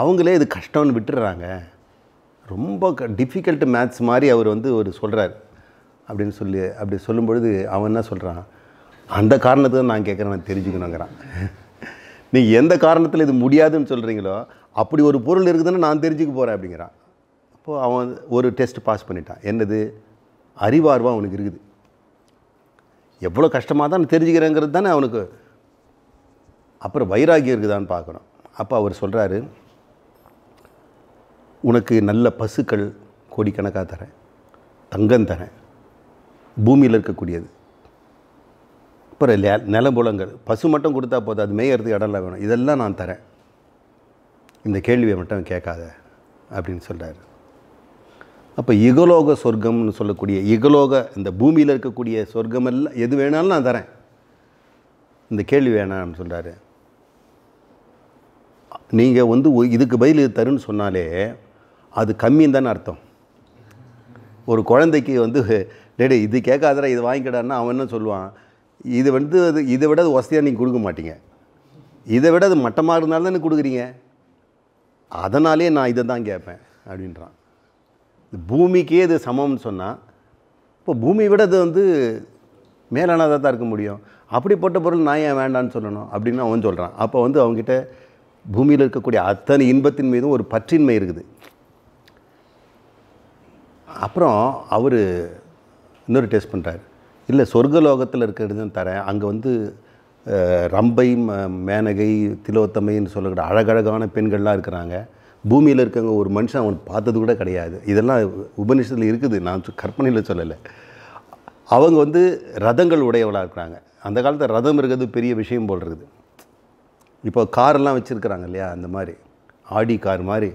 அவங்களே இது கஷ்டம்னு விட்டுடுறாங்க ரொம்ப க டிஃபிகல்ட் மேத்ஸ் மாதிரி அவர் வந்து ஒரு சொல்கிறார் அப்படின்னு சொல்லி அப்படி சொல்லும்பொழுது அவன் என்ன சொல்கிறான் அந்த தான் நான் கேட்குறேன் நான் தெரிஞ்சுக்கணுங்கிறான் நீங்கள் எந்த காரணத்தில் இது முடியாதுன்னு சொல்கிறீங்களோ அப்படி ஒரு பொருள் இருக்குதுன்னு நான் தெரிஞ்சுக்க போகிறேன் அப்படிங்கிறான் அப்போது அவன் ஒரு டெஸ்ட் பாஸ் பண்ணிட்டான் என்னது அறிவார்வம் அவனுக்கு இருக்குது எவ்வளோ கஷ்டமாக தான் தெரிஞ்சுக்கிறேங்கிறது தானே அவனுக்கு அப்புறம் வைராகியம் இருக்குதான்னு பார்க்கணும் அப்போ அவர் சொல்கிறாரு உனக்கு நல்ல பசுக்கள் கோடிக்கணக்காக தரேன் தங்கம் தரேன் பூமியில் இருக்கக்கூடியது அப்புறம் நிலம்புலங்கள் பசு மட்டும் கொடுத்தா போதும் அது மேயறதுக்கு இடம்லாம் வேணும் இதெல்லாம் நான் தரேன் இந்த கேள்வியை மட்டும் கேட்காத அப்படின்னு சொல்கிறாரு அப்போ இகலோக சொர்க்கம்னு சொல்லக்கூடிய இகலோக இந்த பூமியில் இருக்கக்கூடிய சொர்க்கமெல்லாம் எது வேணாலும் நான் தரேன் இந்த கேள்வி வேணாம்னு சொல்கிறாரு நீங்கள் வந்து இதுக்கு பதில் இது தருன்னு சொன்னாலே அது கம்மின்னு தானே அர்த்தம் ஒரு குழந்தைக்கு வந்து டேடி இது கேட்காதடா இது வாங்கிக்கிடான்னா அவன் என்ன சொல்லுவான் இது வந்து அது இதை விட அது வசதியாக நீங்கள் கொடுக்க மாட்டீங்க இதை விட அது மட்டமாக இருந்தாலும் தானே கொடுக்குறீங்க அதனாலே நான் இதை தான் கேட்பேன் அப்படின்றான் பூமிக்கே இது சமம்னு சொன்னால் இப்போ பூமியை விட அது வந்து மேலானதாக தான் இருக்க முடியும் அப்படிப்பட்ட பொருள் நான் ஏன் வேண்டான்னு சொல்லணும் அப்படின்னு அவன் சொல்கிறான் அப்போ வந்து அவங்ககிட்ட பூமியில் இருக்கக்கூடிய அத்தனை இன்பத்தின் மீதும் ஒரு பற்றின்மை இருக்குது அப்புறம் அவர் இன்னொரு டெஸ்ட் பண்ணுறாரு இல்லை சொர்க்கலோகத்தில் இருக்கிறதுன்னு தரேன் அங்கே வந்து ரம்பை மேனகை திலோத்தமைன்னு சொல்லக்கூடிய அழகழகான பெண்கள்லாம் இருக்கிறாங்க பூமியில் இருக்கவங்க ஒரு மனுஷன் அவன் பார்த்தது கூட கிடையாது இதெல்லாம் உபநிஷத்தில் இருக்குது நான் கற்பனையில் சொல்லலை அவங்க வந்து ரதங்கள் உடையவளாக இருக்கிறாங்க அந்த காலத்தில் ரதம் இருக்கிறது பெரிய விஷயம் போல் இருக்குது இப்போ கார்லாம் வச்சுருக்குறாங்க இல்லையா அந்த மாதிரி ஆடி கார் மாதிரி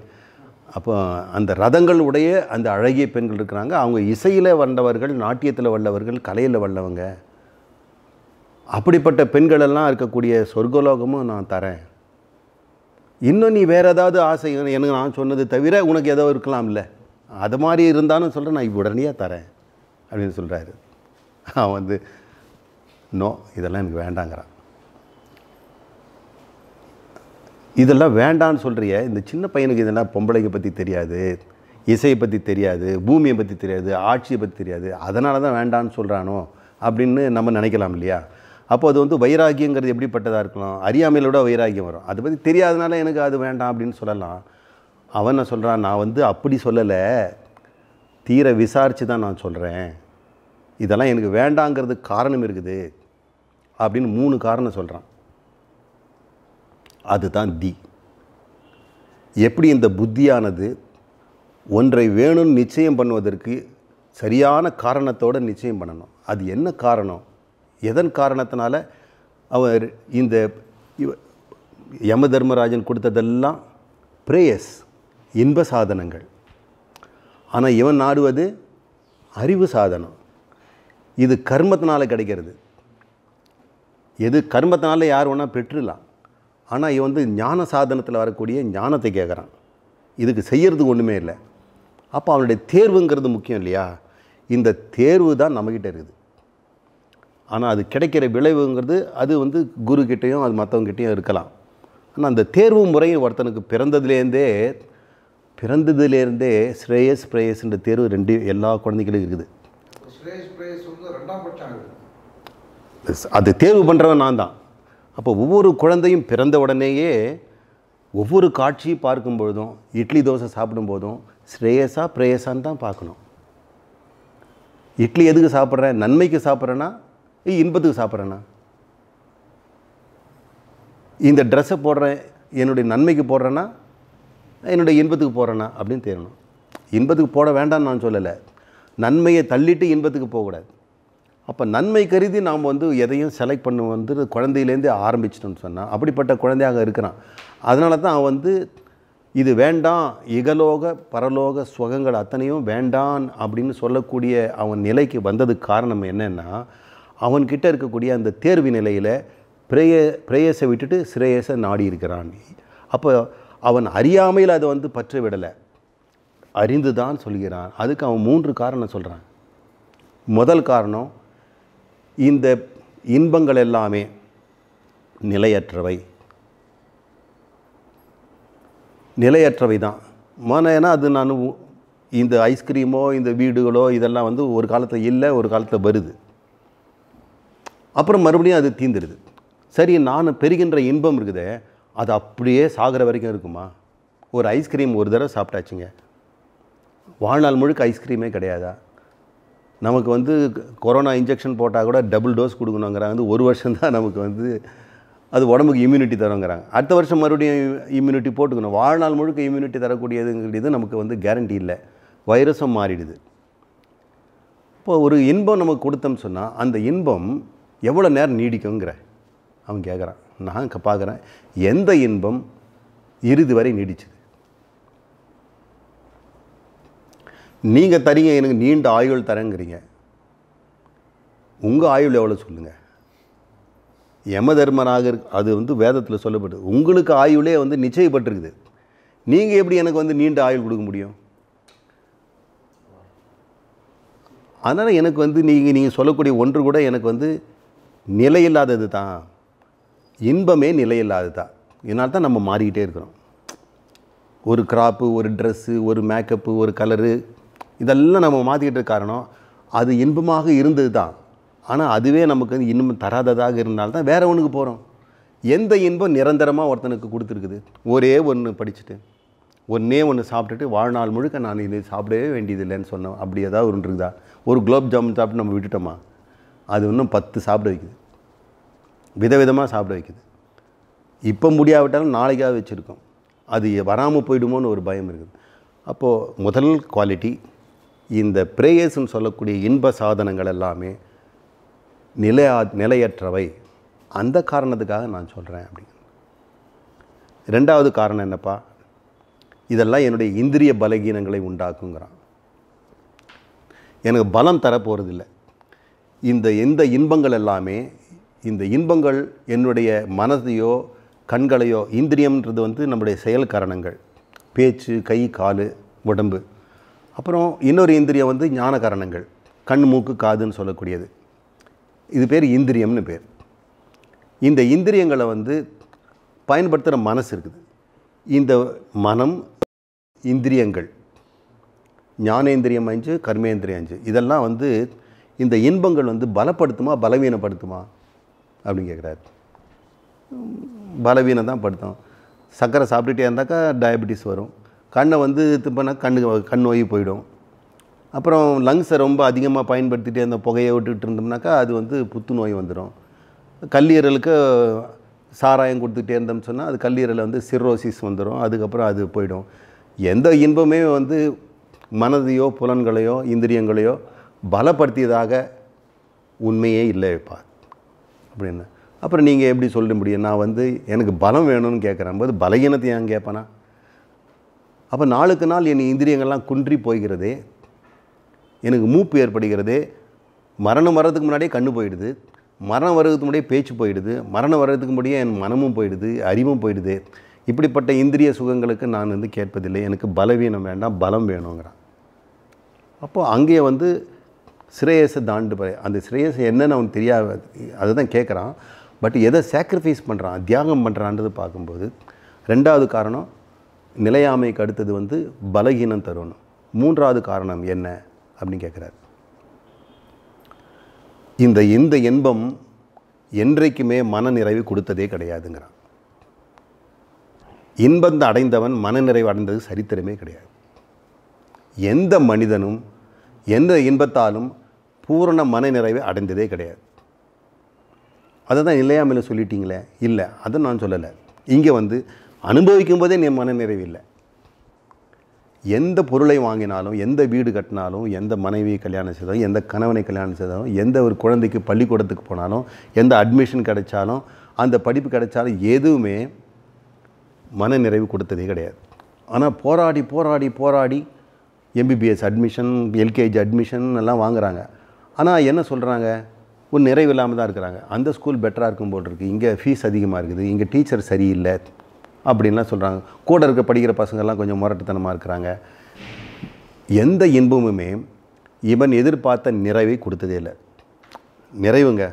அப்போ அந்த ரதங்கள் உடைய அந்த அழகிய பெண்கள் இருக்கிறாங்க அவங்க இசையில் வந்தவர்கள் நாட்டியத்தில் வல்லவர்கள் கலையில் வல்லவங்க அப்படிப்பட்ட பெண்களெல்லாம் இருக்கக்கூடிய சொர்க்கலோகமும் நான் தரேன் இன்னும் நீ வேறு ஏதாவது ஆசை எனக்கு நான் சொன்னது தவிர உனக்கு ஏதோ இருக்கலாம்ல அது மாதிரி இருந்தாலும் சொல்கிறேன் நான் உடனே தரேன் அப்படின்னு சொல்கிறாரு அவன் வந்து நோ இதெல்லாம் எனக்கு வேண்டாங்கிறான் இதெல்லாம் வேண்டான்னு சொல்கிறிய இந்த சின்ன பையனுக்கு இதெல்லாம் பொம்பளைங்க பற்றி தெரியாது இசையை பற்றி தெரியாது பூமியை பற்றி தெரியாது ஆட்சியை பற்றி தெரியாது அதனால தான் வேண்டான்னு சொல்கிறானோ அப்படின்னு நம்ம நினைக்கலாம் இல்லையா அப்போ அது வந்து வைராகியங்கிறது எப்படிப்பட்டதாக இருக்கலாம் அறியாமையிலோட வைராகியம் வரும் அதை பற்றி தெரியாதனால எனக்கு அது வேண்டாம் அப்படின்னு சொல்லலாம் அவன் நான் சொல்கிறான் நான் வந்து அப்படி சொல்லலை தீர விசாரித்து தான் நான் சொல்கிறேன் இதெல்லாம் எனக்கு வேண்டாங்கிறதுக்கு காரணம் இருக்குது அப்படின்னு மூணு காரணம் சொல்கிறான் அதுதான் தி எப்படி இந்த புத்தியானது ஒன்றை வேணும்னு நிச்சயம் பண்ணுவதற்கு சரியான காரணத்தோடு நிச்சயம் பண்ணணும் அது என்ன காரணம் எதன் காரணத்தினால அவர் இந்த யம தர்மராஜன் கொடுத்ததெல்லாம் பிரேயஸ் இன்ப சாதனங்கள் ஆனால் இவன் நாடுவது அறிவு சாதனம் இது கர்மத்தினால் கிடைக்கிறது எது கர்மத்தினால யார் வேணால் பெற்றுலாம் ஆனால் இவன் வந்து ஞான சாதனத்தில் வரக்கூடிய ஞானத்தை கேட்குறான் இதுக்கு செய்கிறதுக்கு ஒன்றுமே இல்லை அப்போ அவனுடைய தேர்வுங்கிறது முக்கியம் இல்லையா இந்த தேர்வு தான் நம்மக்கிட்ட இருக்குது ஆனால் அது கிடைக்கிற விளைவுங்கிறது அது வந்து குருக்கிட்டேயும் அது மற்றவங்ககிட்டையும் இருக்கலாம் ஆனால் அந்த தேர்வு முறையும் ஒருத்தனுக்கு பிறந்ததுலேருந்தே பிறந்ததுலேருந்தே ஸ்ரேயஸ் பிரேயஸ்ன்ற தேர்வு ரெண்டு எல்லா குழந்தைகளும் இருக்குது அது தேர்வு பண்ணுறவன் நான் தான் அப்போ ஒவ்வொரு குழந்தையும் பிறந்த உடனேயே ஒவ்வொரு காட்சி பார்க்கும் பொழுதும் இட்லி தோசை சாப்பிடும்போதும் ஸ்ரேயசா பிரேயசான்னு தான் பார்க்கணும் இட்லி எதுக்கு சாப்பிட்றேன் நன்மைக்கு சாப்பிட்றேன்னா இன்பத்துக்கு சாப்பிட்றேன்னா இந்த ட்ரெஸ்ஸை போடுறேன் என்னுடைய நன்மைக்கு போடுறேன்னா என்னுடைய இன்பத்துக்கு போடுறேன்னா அப்படின்னு தெரியணும் இன்பத்துக்கு போட வேண்டாம்னு நான் சொல்லலை நன்மையை தள்ளிட்டு இன்பத்துக்கு போகக்கூடாது அப்போ நன்மை கருதி நாம் வந்து எதையும் செலக்ட் பண்ண வந்து குழந்தையிலேருந்து ஆரம்பிச்சிட்டோம்னு சொன்னால் அப்படிப்பட்ட குழந்தையாக இருக்கிறான் அதனால தான் அவன் வந்து இது வேண்டாம் இகலோக பரலோக சுகங்கள் அத்தனையும் வேண்டான் அப்படின்னு சொல்லக்கூடிய அவன் நிலைக்கு வந்ததுக்கு காரணம் என்னென்னா அவன்கிட்ட இருக்கக்கூடிய அந்த தேர்வு நிலையில் பிரேய பிரேயசை விட்டுட்டு சிரேயச நாடி இருக்கிறான் அப்போ அவன் அறியாமையில் அதை வந்து பற்று விடலை அறிந்து தான் சொல்கிறான் அதுக்கு அவன் மூன்று காரணம் சொல்கிறான் முதல் காரணம் இந்த இன்பங்கள் எல்லாமே நிலையற்றவை நிலையற்றவை தான் மன ஏன்னா அது நான் இந்த ஐஸ்கிரீமோ இந்த வீடுகளோ இதெல்லாம் வந்து ஒரு காலத்தில் இல்லை ஒரு காலத்தில் வருது அப்புறம் மறுபடியும் அது தீந்துடுது சரி நான் பெறுகின்ற இன்பம் இருக்குதே அது அப்படியே சாகிற வரைக்கும் இருக்குமா ஒரு ஐஸ்கிரீம் ஒரு தடவை சாப்பிட்டாச்சுங்க வாழ்நாள் முழுக்க ஐஸ்கிரீமே கிடையாதா நமக்கு வந்து கொரோனா இன்ஜெக்ஷன் போட்டால் கூட டபுள் டோஸ் கொடுக்கணுங்கிறாங்க வந்து ஒரு வருஷம் தான் நமக்கு வந்து அது உடம்புக்கு இம்யூனிட்டி தரோங்கிறாங்க அடுத்த வருஷம் மறுபடியும் இம்யூனிட்டி போட்டுக்கணும் வாழ்நாள் முழுக்க இம்யூனிட்டி தரக்கூடியதுங்கிறது நமக்கு வந்து கேரண்டி இல்லை வைரஸும் மாறிடுது இப்போ ஒரு இன்பம் நமக்கு கொடுத்தோம்னு சொன்னால் அந்த இன்பம் எவ்வளோ நேரம் நீடிக்குங்கிற அவன் கேட்குறான் நான் பார்க்குறேன் எந்த இன்பம் இறுதி வரை நீடிச்சு நீங்கள் தரீங்க எனக்கு நீண்ட ஆயுள் தரேங்கிறீங்க உங்கள் ஆயுள் எவ்வளோ சொல்லுங்கள் யம தர்மனாக இருக்கு அது வந்து வேதத்தில் சொல்லப்பட்டு உங்களுக்கு ஆயுளே வந்து நிச்சயப்பட்டிருக்குது நீங்கள் எப்படி எனக்கு வந்து நீண்ட ஆயுள் கொடுக்க முடியும் அதனால் எனக்கு வந்து நீங்கள் நீங்கள் சொல்லக்கூடிய ஒன்று கூட எனக்கு வந்து நிலையில்லாதது தான் இன்பமே நிலையில்லாது தான் இதனால் தான் நம்ம மாறிக்கிட்டே இருக்கிறோம் ஒரு கிராப்பு ஒரு ட்ரெஸ்ஸு ஒரு மேக்கப்பு ஒரு கலரு இதெல்லாம் நம்ம மாற்றிக்கிட்டு காரணம் அது இன்பமாக இருந்தது தான் ஆனால் அதுவே நமக்கு வந்து இன்பம் தராததாக இருந்தால்தான் வேறு ஒன்றுக்கு போகிறோம் எந்த இன்பம் நிரந்தரமாக ஒருத்தனுக்கு கொடுத்துருக்குது ஒரே ஒன்று படிச்சுட்டு ஒன்றே ஒன்று சாப்பிட்டுட்டு வாழ்நாள் முழுக்க நான் இது சாப்பிடவே வேண்டியது இல்லைன்னு சொன்னோம் அப்படி ஏதாவது ஒன்று ஒரு குலோப் ஜாமுன் சாப்பிட்டு நம்ம விட்டுட்டோமா அது இன்னும் பத்து சாப்பிட வைக்குது விதவிதமாக சாப்பிட வைக்குது இப்போ முடியாவிட்டாலும் நாளைக்காக வச்சுருக்கோம் அது வராமல் போயிடுமோன்னு ஒரு பயம் இருக்குது அப்போது முதல் குவாலிட்டி இந்த ப்ரேயர்ஸ்ன்னு சொல்லக்கூடிய இன்ப சாதனங்கள் எல்லாமே நிலையா நிலையற்றவை அந்த காரணத்துக்காக நான் சொல்கிறேன் அப்படி ரெண்டாவது காரணம் என்னப்பா இதெல்லாம் என்னுடைய இந்திரிய பலகீனங்களை உண்டாக்குங்கிறான் எனக்கு பலம் தரப்போகிறதில்லை இந்த எந்த இன்பங்கள் எல்லாமே இந்த இன்பங்கள் என்னுடைய மனதையோ கண்களையோ இந்திரியம்ன்றது வந்து நம்முடைய செயல் காரணங்கள் பேச்சு கை காலு உடம்பு அப்புறம் இன்னொரு இந்திரியம் வந்து ஞான காரணங்கள் கண் மூக்கு காதுன்னு சொல்லக்கூடியது இது பேர் இந்திரியம்னு பேர் இந்த இந்திரியங்களை வந்து பயன்படுத்துகிற மனசு இருக்குது இந்த மனம் இந்திரியங்கள் ஞானேந்திரியம் அஞ்சு கர்மேந்திரியம் அஞ்சு இதெல்லாம் வந்து இந்த இன்பங்கள் வந்து பலப்படுத்துமா பலவீனப்படுத்துமா அப்படின்னு கேட்குறாரு பலவீனம் தான் படுத்தும் சர்க்கரை சாப்பிட்டுட்டே இருந்தாக்கா டயபெட்டிஸ் வரும் கண்ணை வந்து திருப்பினா கண் கண் நோய் போயிடும் அப்புறம் லங்ஸை ரொம்ப அதிகமாக பயன்படுத்திகிட்டே அந்த புகையை விட்டுக்கிட்டு இருந்தோம்னாக்கா அது வந்து புத்துநோய் வந்துடும் கல்லீரலுக்கு சாராயம் கொடுத்துட்டே இருந்தோம்னு சொன்னால் அது கல்லீரலில் வந்து சிரோசிஸ் வந்துடும் அதுக்கப்புறம் அது போயிடும் எந்த இன்பமே வந்து மனதையோ புலன்களையோ இந்திரியங்களையோ பலப்படுத்தியதாக உண்மையே இல்லைப்பா அப்படின்னு அப்புறம் நீங்கள் எப்படி சொல்ல முடியும் நான் வந்து எனக்கு பலம் வேணும்னு கேட்குறம்போது பலகீனத்தை ஏன் கேட்பேனா அப்போ நாளுக்கு நாள் என் இந்திரியங்கள்லாம் குன்றி போய்கிறது எனக்கு மூப்பு ஏற்படுகிறது மரணம் வர்றதுக்கு முன்னாடியே கண்ணு போயிடுது மரணம் வர்றதுக்கு முன்னாடியே பேச்சு போயிடுது மரணம் வர்றதுக்கு முன்னாடியே என் மனமும் போயிடுது அறிவும் போயிடுது இப்படிப்பட்ட இந்திரிய சுகங்களுக்கு நான் வந்து கேட்பதில்லை எனக்கு பலவீனம் வேண்டாம் பலம் வேணுங்கிறான் அப்போது அங்கேயே வந்து சிரேயசை தாண்டு பறை அந்த சிரேயசை என்னென்னு அவன் தெரியாது அதுதான் கேட்குறான் பட் எதை சாக்ரிஃபைஸ் பண்ணுறான் தியாகம் பண்ணுறான்றது பார்க்கும்போது ரெண்டாவது காரணம் நிலையாமைக்கு அடுத்தது வந்து பலகீனம் தருணும் மூன்றாவது காரணம் என்ன அப்படின்னு கேட்குறாரு இந்த இந்த இன்பம் என்றைக்குமே மனநிறைவு கொடுத்ததே கிடையாதுங்கிறான் இன்பந்த அடைந்தவன் மனநிறைவு அடைந்தது சரித்திரமே கிடையாது எந்த மனிதனும் எந்த இன்பத்தாலும் பூரண மனநிறைவை அடைந்ததே கிடையாது அதை தான் இல்லையாமல் சொல்லிட்டீங்களே இல்லை அதை நான் சொல்லலை இங்கே வந்து அனுபவிக்கும் போதே நீ மன இல்லை எந்த பொருளை வாங்கினாலும் எந்த வீடு கட்டினாலும் எந்த மனைவியை கல்யாணம் செய்தாலும் எந்த கணவனை கல்யாணம் செய்தாலும் எந்த ஒரு குழந்தைக்கு பள்ளிக்கூடத்துக்கு போனாலும் எந்த அட்மிஷன் கிடைச்சாலும் அந்த படிப்பு கிடைச்சாலும் எதுவுமே மன நிறைவு கொடுத்ததே கிடையாது ஆனால் போராடி போராடி போராடி எம்பிபிஎஸ் அட்மிஷன் எல்கேஜி அட்மிஷன் எல்லாம் வாங்குகிறாங்க ஆனால் என்ன சொல்கிறாங்க ஒரு நிறைவு இல்லாமல் தான் இருக்கிறாங்க அந்த ஸ்கூல் பெட்டராக இருக்கும் போல் இருக்குது இங்கே ஃபீஸ் அதிகமாக இருக்குது இங்கே டீச்சர் சரியில்லை அப்படின்லாம் சொல்கிறாங்க கூட இருக்க படிக்கிற பசங்கள்லாம் கொஞ்சம் முரட்டுத்தனமாக இருக்கிறாங்க எந்த இன்பமுமே இவன் எதிர்பார்த்த நிறைவை கொடுத்ததே இல்லை நிறைவுங்க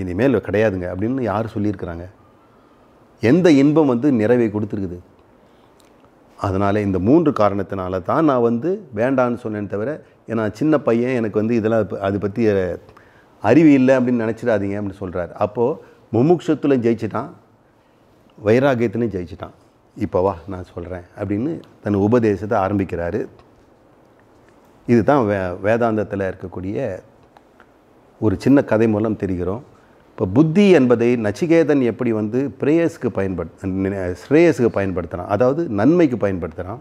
இனிமேல் கிடையாதுங்க அப்படின்னு யார் சொல்லியிருக்கிறாங்க எந்த இன்பம் வந்து நிறைவை கொடுத்துருக்குது அதனால் இந்த மூன்று காரணத்தினால தான் நான் வந்து வேண்டான்னு சொன்னேன் தவிர ஏன்னா சின்ன பையன் எனக்கு வந்து இதெல்லாம் அது பற்றி அறிவு இல்லை அப்படின்னு நினச்சிடாதீங்க அப்படின்னு சொல்கிறார் அப்போது மும்முக்ஷத்தில் ஜெயிச்சிட்டான் வைராகியத்திலையும் ஜெயிச்சிட்டான் இப்போ வா நான் சொல்கிறேன் அப்படின்னு தன் உபதேசத்தை ஆரம்பிக்கிறாரு இதுதான் வே வேதாந்தத்தில் இருக்கக்கூடிய ஒரு சின்ன கதை மூலம் தெரிகிறோம் இப்போ புத்தி என்பதை நச்சிகேதன் எப்படி வந்து பிரேயஸுக்கு பயன்படுத்த ஸ்ரேயஸுக்கு பயன்படுத்துகிறான் அதாவது நன்மைக்கு பயன்படுத்துகிறான்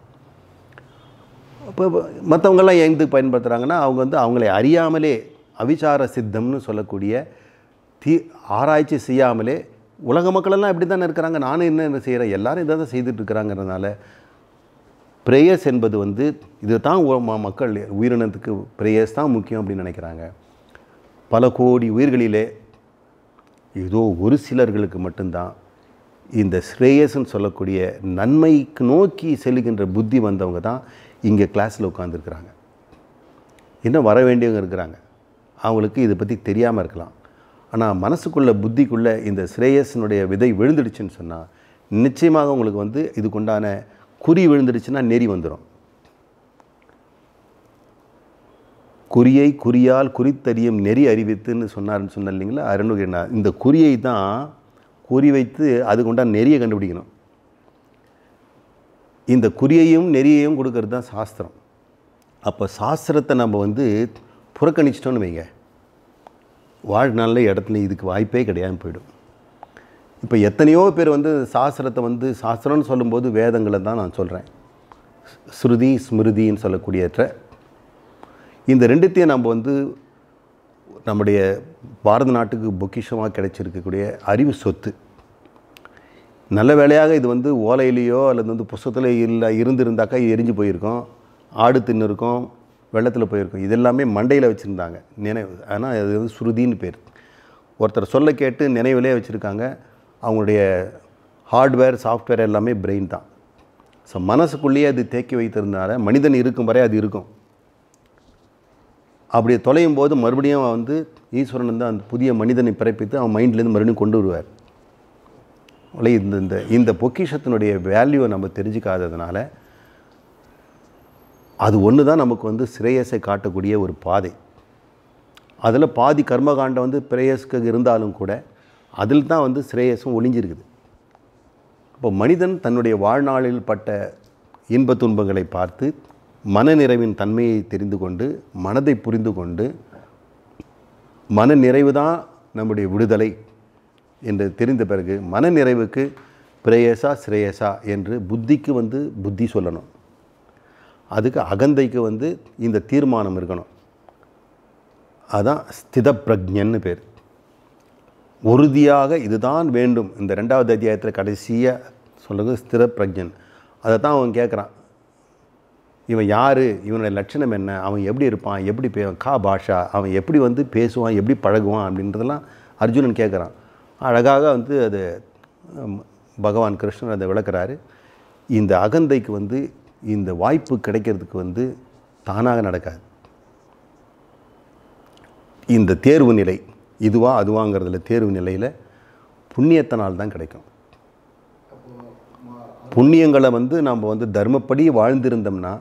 இப்போ மற்றவங்கெல்லாம் எதுக்கு பயன்படுத்துகிறாங்கன்னா அவங்க வந்து அவங்களை அறியாமலே அவிச்சார சித்தம்னு சொல்லக்கூடிய தீ ஆராய்ச்சி செய்யாமலே உலக மக்களெல்லாம் எப்படி தானே இருக்கிறாங்க நானும் என்ன என்ன செய்கிறேன் எல்லோரும் இதை தான் செய்துட்டு இருக்கிறாங்கிறதுனால ப்ரேயர்ஸ் என்பது வந்து இது தான் மக்கள் உயிரினத்துக்கு ப்ரேயர்ஸ் தான் முக்கியம் அப்படின்னு நினைக்கிறாங்க பல கோடி உயிர்களிலே ஏதோ ஒரு சிலர்களுக்கு மட்டும்தான் இந்த ஸ்ரேயஸ்ன்னு சொல்லக்கூடிய நன்மைக்கு நோக்கி செல்லுகின்ற புத்தி வந்தவங்க தான் இங்கே கிளாஸில் உட்காந்துருக்குறாங்க இன்னும் வர வேண்டியவங்க இருக்கிறாங்க அவங்களுக்கு இதை பற்றி தெரியாமல் இருக்கலாம் ஆனால் மனசுக்குள்ளே புத்திக்குள்ளே இந்த ஸ்ரேயஸினுடைய விதை விழுந்துடுச்சுன்னு சொன்னால் நிச்சயமாக உங்களுக்கு வந்து இதுக்குண்டான குறி விழுந்துடுச்சுன்னா நெறி வந்துடும் குறியை குறியால் குறித்தறியும் நெறி அறிவித்துன்னு சொன்னார்னு சொன்னேன் இல்லைங்களா அருணுகிரண்ணா இந்த குறியை தான் குறி வைத்து அதுக்குண்டான நெறியை கண்டுபிடிக்கணும் இந்த குறியையும் நெறியையும் கொடுக்கறது தான் சாஸ்திரம் அப்போ சாஸ்திரத்தை நம்ம வந்து புறக்கணிச்சிட்டோன்னு வைங்க வாழ்நாளில் இடத்துல இதுக்கு வாய்ப்பே கிடையாமல் போயிடும் இப்போ எத்தனையோ பேர் வந்து சாஸ்திரத்தை வந்து சாஸ்திரம்னு சொல்லும்போது வேதங்களை தான் நான் சொல்கிறேன் ஸ்ருதி ஸ்மிருதின்னு சொல்லக்கூடியற்ற இந்த ரெண்டுத்தையும் நம்ம வந்து நம்முடைய பாரத நாட்டுக்கு பொக்கிஷமாக கிடைச்சிருக்கக்கூடிய அறிவு சொத்து நல்ல வேலையாக இது வந்து ஓலையிலேயோ அல்லது வந்து புஸ்தத்தில் இல்லை இருந்திருந்தாக்கா எரிஞ்சு போயிருக்கோம் ஆடு தின்னு இருக்கோம் வெள்ளத்தில் போயிருக்கும் இது எல்லாமே மண்டையில் வச்சுருந்தாங்க நினைவு ஆனால் அது வந்து ஸ்ருதின்னு பேர் ஒருத்தர் சொல்ல கேட்டு நினைவிலே வச்சுருக்காங்க அவங்களுடைய ஹார்ட்வேர் சாஃப்ட்வேர் எல்லாமே பிரெயின் தான் ஸோ மனசுக்குள்ளேயே அது தேக்கி வைத்திருந்தால மனிதன் இருக்கும் வரை அது இருக்கும் அப்படி தொலையும் போது மறுபடியும் வந்து ஈஸ்வரன் வந்து அந்த புதிய மனிதனை பிறப்பித்து அவன் மைண்ட்லேருந்து மறுபடியும் கொண்டு வருவார் இந்த இந்த பொக்கிஷத்தினுடைய வேல்யூவை நம்ம தெரிஞ்சுக்காததுனால அது ஒன்று தான் நமக்கு வந்து சிரேயஸை காட்டக்கூடிய ஒரு பாதை அதில் பாதி கர்மகாண்டம் வந்து பிரேயஸ்க்கு இருந்தாலும் கூட அதில் தான் வந்து சிரேயஸும் ஒளிஞ்சிருக்குது இப்போ மனிதன் தன்னுடைய வாழ்நாளில் பட்ட இன்ப துன்பங்களை பார்த்து மனநிறைவின் தன்மையை தெரிந்து கொண்டு மனதை புரிந்து கொண்டு மனநிறைவு தான் நம்முடைய விடுதலை என்று தெரிந்த பிறகு மனநிறைவுக்கு பிரேயசா சிரேயசா என்று புத்திக்கு வந்து புத்தி சொல்லணும் அதுக்கு அகந்தைக்கு வந்து இந்த தீர்மானம் இருக்கணும் அதான் ஸ்தித பிரஜன்னு பேர் உறுதியாக இதுதான் வேண்டும் இந்த ரெண்டாவது அத்தியாயத்தில் கடைசியாக சொல்லுங்க ஸ்திர பிரஜன் அதை தான் அவன் கேட்குறான் இவன் யார் இவனுடைய லட்சணம் என்ன அவன் எப்படி இருப்பான் எப்படி பே கா பாஷா அவன் எப்படி வந்து பேசுவான் எப்படி பழகுவான் அப்படின்றதெல்லாம் அர்ஜுனன் கேட்குறான் அழகாக வந்து அது பகவான் கிருஷ்ணன் அதை விளக்குறாரு இந்த அகந்தைக்கு வந்து இந்த வாய்ப்பு கிடைக்கிறதுக்கு வந்து தானாக நடக்காது இந்த தேர்வு நிலை இதுவா அதுவாங்கிறதுல தேர்வு நிலையில் புண்ணியத்தினால் தான் கிடைக்கும் புண்ணியங்களை வந்து நம்ம வந்து தர்மப்படி வாழ்ந்திருந்தோம்னா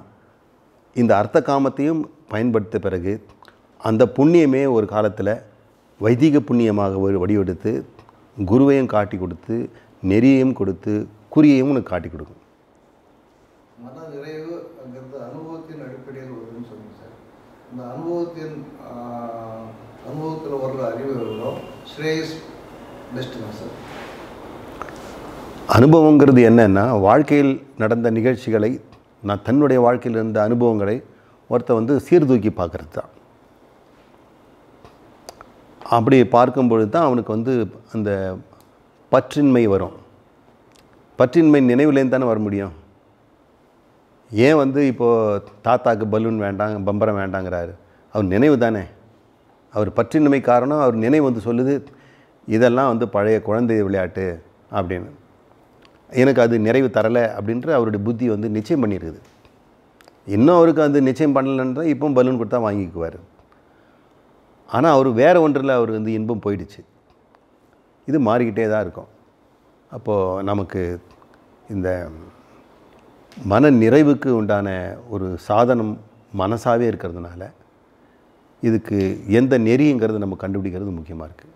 இந்த அர்த்த காமத்தையும் பயன்படுத்த பிறகு அந்த புண்ணியமே ஒரு காலத்தில் வைதிக புண்ணியமாக வடிவெடுத்து குருவையும் காட்டி கொடுத்து நெறியையும் கொடுத்து குறியையும் உனக்கு காட்டி கொடுக்கும் மன நிறைவு அங்கிறது அனுபவத்தின் அடிப்படையில் வருதுன்னு சொன்னீங்க சார் இந்த அனுபவத்தின் அனுபவத்தில் வர்ற அறிவுகளோ ஸ்ரேயஸ் பெஸ்ட்டுங்க சார் அனுபவங்கிறது என்னென்னா வாழ்க்கையில் நடந்த நிகழ்ச்சிகளை நான் தன்னுடைய வாழ்க்கையில் இருந்த அனுபவங்களை ஒருத்த வந்து சீர்தூக்கி பார்க்குறது தான் அப்படி பார்க்கும்பொழுது தான் அவனுக்கு வந்து அந்த பற்றின்மை வரும் பற்றின்மை நினைவுலேருந்து தானே வர முடியும் ஏன் வந்து இப்போது தாத்தாக்கு பலூன் வேண்டாம் பம்பரம் வேண்டாங்கிறாரு அவர் நினைவு தானே அவர் பற்றின்மை காரணம் அவர் நினைவு வந்து சொல்லுது இதெல்லாம் வந்து பழைய குழந்தை விளையாட்டு அப்படின்னு எனக்கு அது நிறைவு தரலை அப்படின்ற அவருடைய புத்தி வந்து நிச்சயம் பண்ணியிருக்குது இன்னும் அவருக்கு அது நிச்சயம் பண்ணலன்ற இப்போ பலூன் கொடுத்தா வாங்கிக்குவார் ஆனால் அவர் வேறு ஒன்றில் அவர் வந்து இன்பம் போயிடுச்சு இது மாறிக்கிட்டே தான் இருக்கும் அப்போது நமக்கு இந்த மன நிறைவுக்கு உண்டான ஒரு சாதனம் மனசாகவே இருக்கிறதுனால இதுக்கு எந்த நெறிங்கிறது நம்ம கண்டுபிடிக்கிறது முக்கியமாக இருக்குது